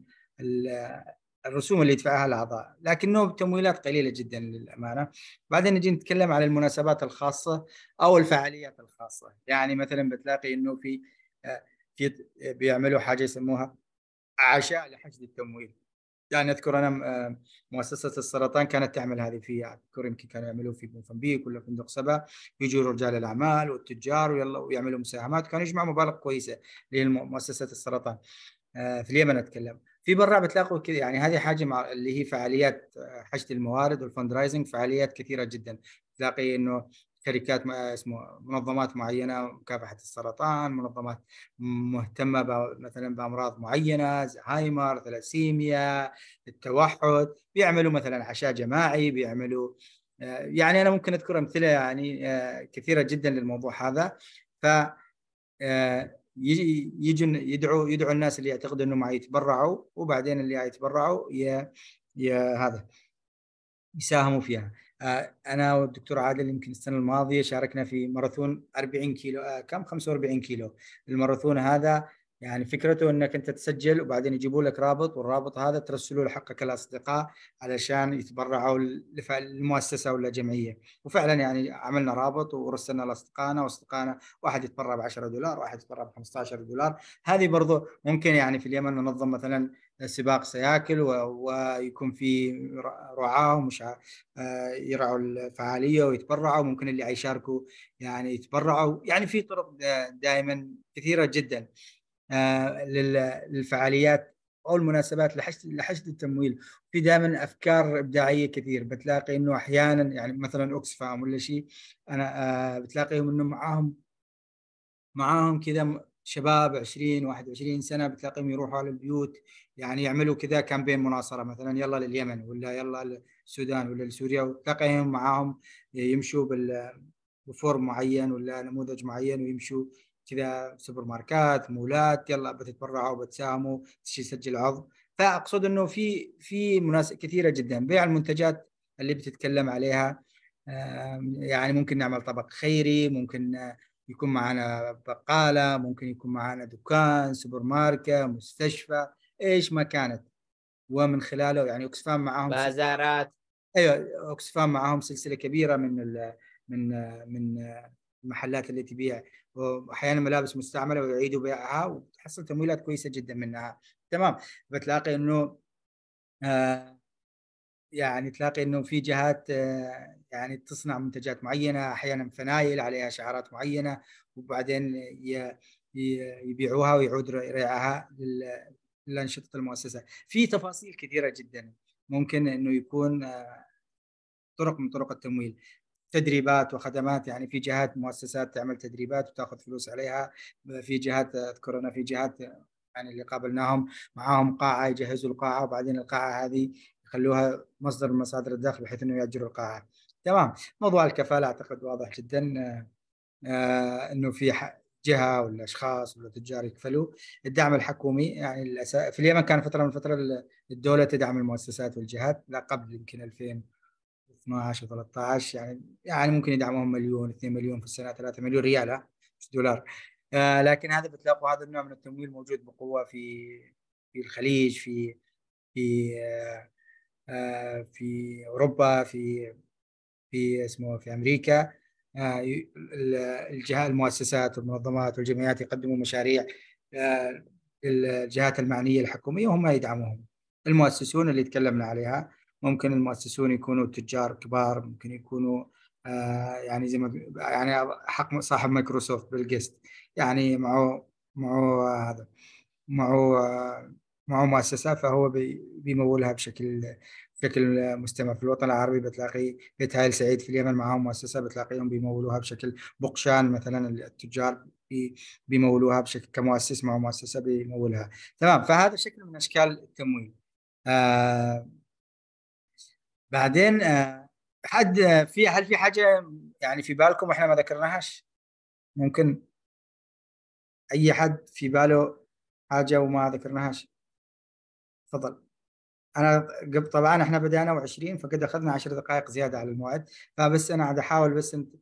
الرسوم اللي يدفعها الاعضاء لكنه بتمويلات قليله جدا للامانه بعدين نجي نتكلم على المناسبات الخاصه او الفعاليات الخاصه يعني مثلا بتلاقي انه في آه، في آه، بيعملوا حاجه يسموها عشاء لحشد التمويل يعني اذكر انا آه، مؤسسه السرطان كانت تعمل هذه في اذكر يمكن كانوا يعملوا في موزمبيق ولا فندق سبا يجوا رجال الاعمال والتجار ويلا ويعملوا مساهمات كانوا يجمعوا مبالغ كويسه لمؤسسه السرطان في اليمن اتكلم في برا بتلاقوا كذا يعني هذه حاجه مع اللي هي فعاليات آه، حشد الموارد والفند رايزنج فعاليات كثيره جدا تلاقي انه شركات ما اسمه منظمات معينه مكافحه السرطان منظمات مهتمه مثلا بامراض معينه زهايمر ثلاسيميا التوحد بيعملوا مثلا عشاء جماعي بيعملوا آه، يعني انا ممكن اذكر امثله يعني آه، كثيره جدا للموضوع هذا ف يجي يجي يدعو يدعو الناس اللي يعتقدوا انهم يتبرعوا وبعدين اللي يتبرعوا يا يا هذا يساهموا فيها آه، انا والدكتور عادل يمكن السنه الماضيه شاركنا في ماراثون 40 كيلو آه، كم 45 كيلو الماراثون هذا يعني فكرته انك انت تسجل وبعدين يجيبوا لك رابط والرابط هذا ترسلوه لحقك الاصدقاء علشان يتبرعوا للمؤسسه ولا جمعيه وفعلا يعني عملنا رابط ورسلنا لاصدقائنا واصدقائنا واحد يتبرع ب 10 دولار واحد يتبرع ب 15 دولار هذه برضه ممكن يعني في اليمن ننظم مثلا سباق سياكل ويكون في رعاه ع... آه، يرعوا الفعاليه ويتبرعوا ممكن اللي يشاركوا يعني يتبرعوا يعني في طرق دائما كثيره جدا آه، للفعاليات او المناسبات لحشد لحشد التمويل في دائما افكار ابداعيه كثير بتلاقي انه احيانا يعني مثلا اوكسفام ولا شيء انا آه، بتلاقيهم انه معاهم معاهم كذا شباب 20 21 سنه بتلاقيهم يروحوا على البيوت يعني يعملوا كذا كامبين مناصره مثلا يلا لليمن ولا يلا للسودان ولا لسوريا وتلاقيهم معاهم يمشوا بال بفورم معين ولا نموذج معين ويمشوا كذا سوبر ماركات مولات يلا بتتبرعوا وبتساهموا تسجل عضو فاقصد انه في في مناسبة كثيره جدا بيع المنتجات اللي بتتكلم عليها يعني ممكن نعمل طبق خيري ممكن يكون معنا بقاله ممكن يكون معنا دكان سوبر ماركت مستشفى ايش ما كانت ومن خلاله يعني اوكسفام معاهم بازارات ايوه اوكسفام معاهم سلسله كبيره من من من المحلات اللي تبيع احيانا ملابس مستعمله ويعيدوا بيعها وتحصل تمويلات كويسه جدا منها تمام فتلاقي انه آه، يعني تلاقي انه في جهات آه، يعني تصنع منتجات معينه احيانا فنايل عليها شعارات معينه وبعدين يبيعوها ويعود ريعها لانشطه المؤسسه في تفاصيل كثيره جدا ممكن انه يكون آه، طرق من طرق التمويل تدريبات وخدمات يعني في جهات مؤسسات تعمل تدريبات وتاخذ فلوس عليها في جهات اذكر انا في جهات يعني اللي قابلناهم معاهم قاعه يجهزوا القاعه وبعدين القاعه هذه يخلوها مصدر من مصادر الدخل بحيث انه ياجروا القاعه. تمام موضوع الكفاله اعتقد واضح جدا آه، انه في جهه ولا اشخاص ولا تجار يكفلوا الدعم الحكومي يعني في اليمن كان فتره من فتره الدوله تدعم المؤسسات والجهات لا قبل يمكن 2000 12 و13 يعني يعني ممكن يدعموهم مليون 2 مليون في السنه 3 مليون ريال مش دولار آه لكن هذا بتلاقوا هذا النوع من التمويل موجود بقوه في في الخليج في في آه آه في اوروبا في في اسمه في امريكا آه، الجهات المؤسسات والمنظمات والجمعيات يقدموا مشاريع الجهات آه، المعنيه الحكوميه وهم يدعموهم المؤسسون اللي تكلمنا عليها ممكن المؤسسون يكونوا تجار كبار ممكن يكونوا آه يعني زي ما يعني حق صاحب مايكروسوفت بيل يعني معه معه هذا معه معه مؤسسه فهو بيمولها بشكل بشكل مستمر في الوطن العربي بتلاقي بيت هايل سعيد في اليمن معهم مؤسسه بتلاقيهم بيمولوها بشكل بقشان مثلا التجار بيمولوها بشكل كمؤسس مع مؤسسه بيمولها تمام فهذا شكل من اشكال التمويل آه بعدين آه، حد في هل في حاجه يعني في بالكم احنا ما ذكرناهاش؟ ممكن اي حد في باله حاجه وما ذكرناهاش تفضل انا قبل طبعا احنا بدانا و20 فقد اخذنا 10 دقائق زياده على الموعد فبس انا قاعد احاول بس انت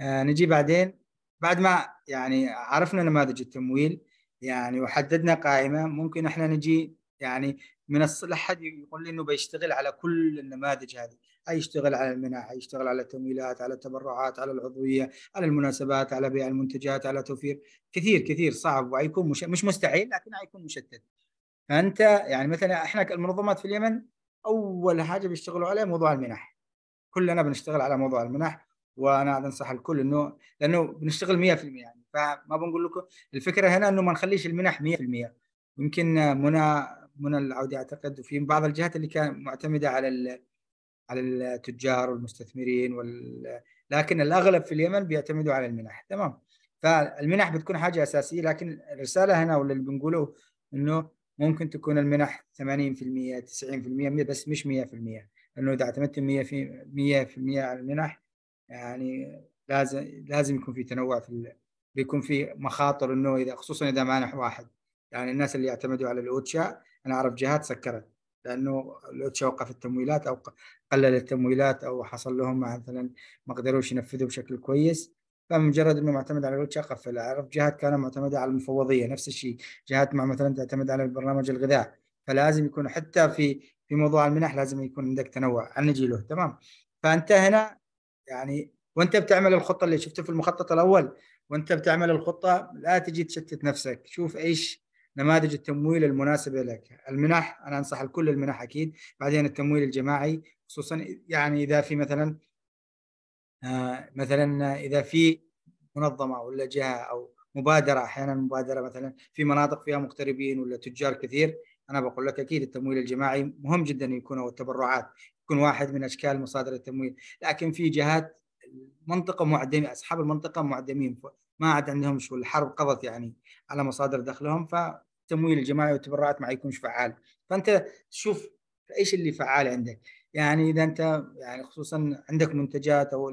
آه، نجي بعدين بعد ما يعني عرفنا نماذج التمويل يعني وحددنا قائمه ممكن احنا نجي يعني من الصلاح حد يقول لي انه بيشتغل على كل النماذج هذه يشتغل على المنح يشتغل على التمويلات على التبرعات على العضويه على المناسبات على بيع المنتجات على توفير كثير كثير صعب وحيكون مش, مش مستحيل لكن حيكون مشتت فانت يعني مثلا احنا المنظمات في اليمن اول حاجه بيشتغلوا عليها موضوع المنح كلنا بنشتغل على موضوع المنح وانا انصح الكل انه لانه بنشتغل 100% يعني فما بنقول لكم الفكره هنا انه ما نخليش المنح 100% يمكن منى منى العودي اعتقد وفي بعض الجهات اللي كانت معتمده على على التجار والمستثمرين وال... لكن الاغلب في اليمن بيعتمدوا على المنح تمام فالمنح بتكون حاجه اساسيه لكن الرساله هنا واللي بنقوله انه ممكن تكون المنح 80% 90% بس مش 100% لانه اذا اعتمدت 100% 100% على المنح يعني لازم لازم يكون في تنوع في ال... بيكون في مخاطر انه اذا خصوصا اذا مانح واحد يعني الناس اللي يعتمدوا على الاوتشا انا اعرف جهات سكرت لانه وقف التمويلات او قلل التمويلات او حصل لهم مثلا ما قدروش ينفذوا بشكل كويس فمجرد انه معتمد على الاوتشا قفل اعرف جهات كانت معتمده على المفوضيه نفس الشيء جهات مع مثلا تعتمد على البرنامج الغذاء فلازم يكون حتى في في موضوع المنح لازم يكون عندك تنوع نجي له تمام فانت هنا يعني وانت بتعمل الخطه اللي شفته في المخطط الاول وانت بتعمل الخطه لا تجي تشتت نفسك شوف ايش نماذج التمويل المناسبة لك المنح أنا أنصح الكل المنح أكيد بعدين التمويل الجماعي خصوصا يعني إذا في مثلا آه، مثلا إذا في منظمة ولا جهة أو مبادرة أحيانا مبادرة مثلا في مناطق فيها مغتربين ولا تجار كثير أنا بقول لك أكيد التمويل الجماعي مهم جدا يكون أو التبرعات يكون واحد من أشكال مصادر التمويل لكن في جهات المنطقة معدمة أصحاب المنطقة معدمين ما عاد عندهم شو الحرب قضت يعني على مصادر دخلهم ف التمويل الجماعي والتبرعات ما يكونش فعال فانت تشوف ايش اللي فعال عندك يعني اذا انت يعني خصوصا عندك منتجات او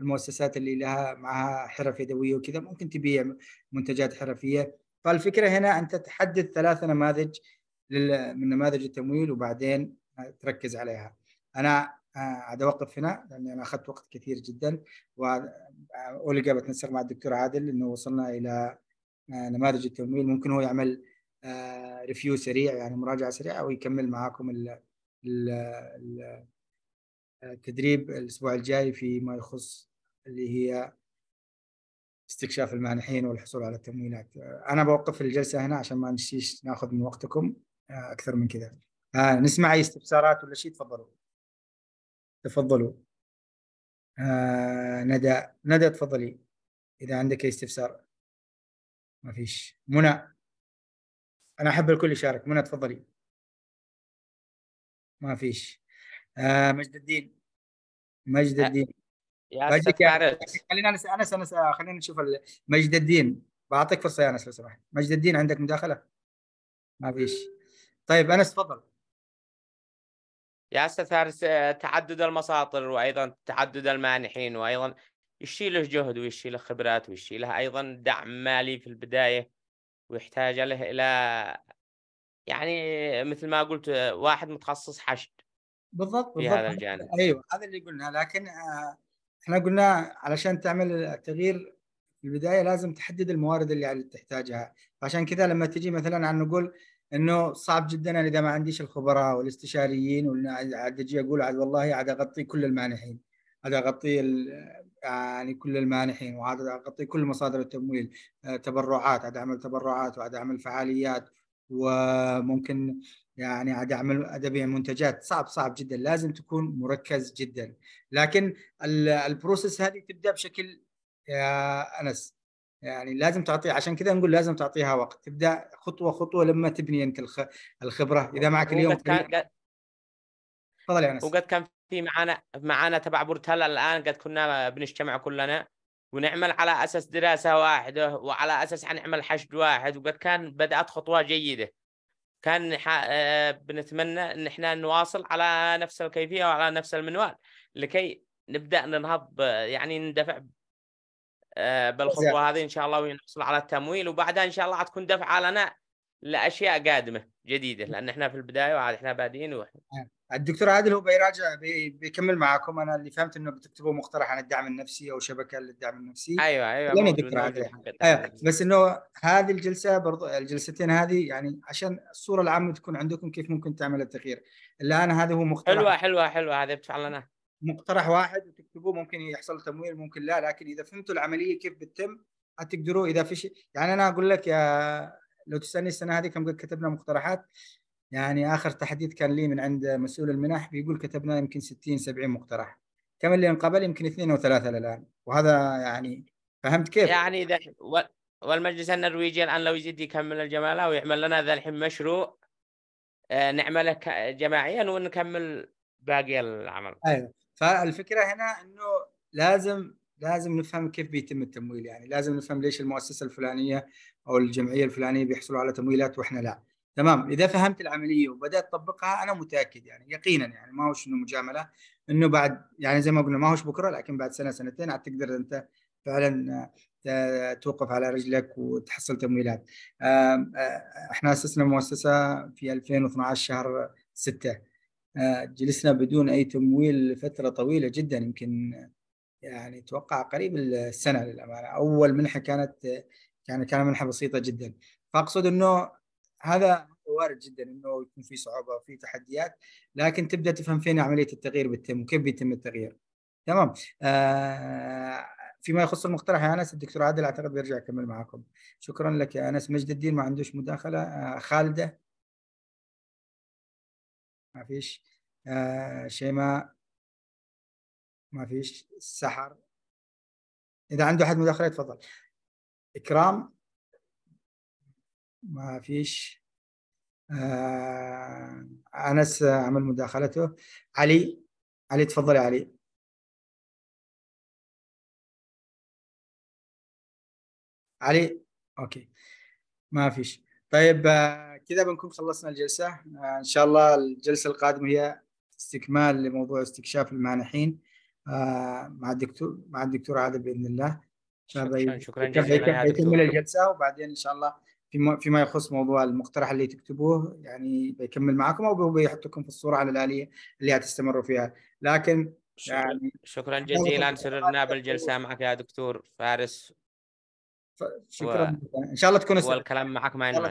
المؤسسات اللي لها معها حرف يدويه وكذا ممكن تبيع منتجات حرفيه فالفكره هنا انت تحدد ثلاث نماذج من نماذج التمويل وبعدين تركز عليها انا آه، عاد اوقف هنا لاني انا اخذت وقت كثير جدا واولجا بتنسق مع الدكتور عادل انه وصلنا الى آه، نماذج التمويل ممكن هو يعمل ريفيو آه، سريع يعني مراجعه سريعه ويكمل معاكم ال ال التدريب الاسبوع الجاي فيما يخص اللي هي استكشاف المانحين والحصول على التمويلات آه، انا بوقف الجلسه هنا عشان ما نشيش ناخذ من وقتكم آه، اكثر من كذا آه نسمع اي استفسارات ولا شيء تفضلوا تفضلوا آه ندى ندى تفضلي اذا عندك اي استفسار ما فيش منى انا احب الكل يشارك منى تفضلي ما فيش آه مجد الدين مجد آه، الدين يا طيب، خلينا انس انس انس خلينا نشوف مجد الدين بعطيك فرصه يا انس لو سمحت مجد الدين عندك مداخله ما فيش طيب انس تفضل يا استاذ فارس آه، تعدد المساطر وايضا تعدد المانحين وايضا يشيله جهد ويشيله خبرات ويشيله ايضا دعم مالي في البدايه ويحتاج له الى يعني مثل ما قلت واحد متخصص حشد بالضبط في بالضبط. هذا الجانب ايوه هذا اللي قلنا لكن آه، احنا قلنا علشان تعمل تغيير في البدايه لازم تحدد الموارد اللي تحتاجها فعشان كذا لما تجي مثلا عن نقول انه صعب جدا اذا ما عنديش الخبراء والاستشاريين وعاد اجي اقول عاد والله عاد اغطي كل المانحين هذا اغطي يعني كل المانحين وهذا اغطي كل مصادر التمويل آه، تبرعات عاد اعمل تبرعات وعاد اعمل فعاليات وممكن يعني عاد اعمل ادبي منتجات صعب صعب جدا لازم تكون مركز جدا لكن البروسيس هذه تبدا بشكل يا آه، انس يعني لازم تعطيها عشان كذا نقول لازم تعطيها وقت تبدا خطوه خطوه لما تبني انت الخبره اذا معك اليوم تفضل يا انس وقد كان في معانا معانا تبع بورتال الان قد كنا بنجتمع كلنا ونعمل على اساس دراسه واحده وعلى اساس حنعمل حشد واحد وقد كان بدات خطوه جيده كان آه، بنتمنى ان احنا نواصل على نفس الكيفيه وعلى نفس المنوال لكي نبدا ننهض يعني ندفع آه، بالخطوه هذه ان شاء الله ونحصل على التمويل وبعدها ان شاء الله حتكون دفعه لنا لاشياء قادمه جديده لان احنا في البدايه وعاد احنا بادئين واحنا آه. الدكتور عادل هو بيراجع بي بيكمل معاكم انا اللي فهمت انه بتكتبوا مقترح عن الدعم النفسي او شبكه للدعم النفسي ايوه ايوه يعني دكتور عادل أيوة. بس انه هذه الجلسه برضو الجلستين هذه يعني عشان الصوره العامه تكون عندكم كيف ممكن تعمل التغيير الان هذا هو مقترح حلوه حلوه حلوه هذا بتفعل لنا مقترح واحد وتكتبوه ممكن يحصل تمويل ممكن لا لكن اذا فهمتوا العمليه كيف بتتم هتقدروا اذا في شيء يعني انا اقول لك يا لو تسالني السنه هذه كم كتبنا مقترحات يعني اخر تحديث كان لي من عند مسؤول المنح بيقول كتبنا يمكن 60 70 مقترح كم اللي انقبل يمكن اثنين او ثلاثه للان وهذا يعني فهمت كيف؟ يعني اذا والمجلس النرويجي الان لو يزيد يكمل الجماله ويعمل لنا ذا الحين مشروع آه، نعمله جماعيا ونكمل باقي العمل. ايوه فالفكره هنا انه لازم لازم نفهم كيف بيتم التمويل يعني لازم نفهم ليش المؤسسه الفلانيه او الجمعيه الفلانيه بيحصلوا على تمويلات واحنا لا. تمام اذا فهمت العمليه وبدات تطبقها انا متاكد يعني يقينا يعني ما هو انه مجامله انه بعد يعني زي ما قلنا ما هوش بكره لكن بعد سنه سنتين عاد تقدر انت فعلا آه، آه، توقف على رجلك وتحصل تمويلات آه، احنا اسسنا مؤسسه في 2012 شهر 6 جلسنا بدون اي تمويل فتره طويله جدا يمكن يعني اتوقع قريب السنه للامانه اول منحه كانت يعني كانت منحه بسيطه جدا فاقصد انه هذا وارد جدا انه يكون في صعوبه وفي تحديات لكن تبدا تفهم فين عمليه التغيير بتتم وكيف بيتم التغيير تمام آه فيما يخص المقترح يا انس الدكتور عادل اعتقد بيرجع يكمل معكم شكرا لك يا انس مجد الدين ما عندوش مداخله آه خالده ما فيش آه شيماء ما فيش سحر اذا عنده احد مداخله يتفضل اكرام ما فيش آه انس عمل مداخلته علي علي تفضل يا علي علي اوكي ما فيش طيب آه، كذا بنكون خلصنا الجلسه آه، ان شاء الله الجلسه القادمه هي استكمال لموضوع استكشاف المانحين آه، مع الدكتور مع الدكتور عادل باذن الله شكرا شكرا جزيلا يكمل الجلسه وبعدين ان شاء الله فيما فيما يخص موضوع المقترح اللي تكتبوه يعني بيكمل معكم او بيحطكم في الصوره على الاليه اللي هتستمروا فيها لكن شكرا, يعني شكرا جزيلا سررنا بالجلسه معك يا دكتور فارس شكرا و... ان شاء الله تكون والكلام معك ما ينفع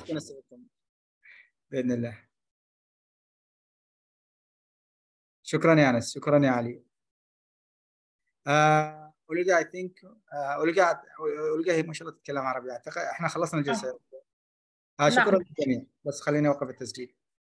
باذن الله شكرا يا انس شكرا يا علي اولجا اي ثينك اولجا اولجا هي ما شاء الله تتكلم عربي اعتقد احنا خلصنا الجلسه آه. آه نعم. شكرا نعم. للجميع بس خليني اوقف التسجيل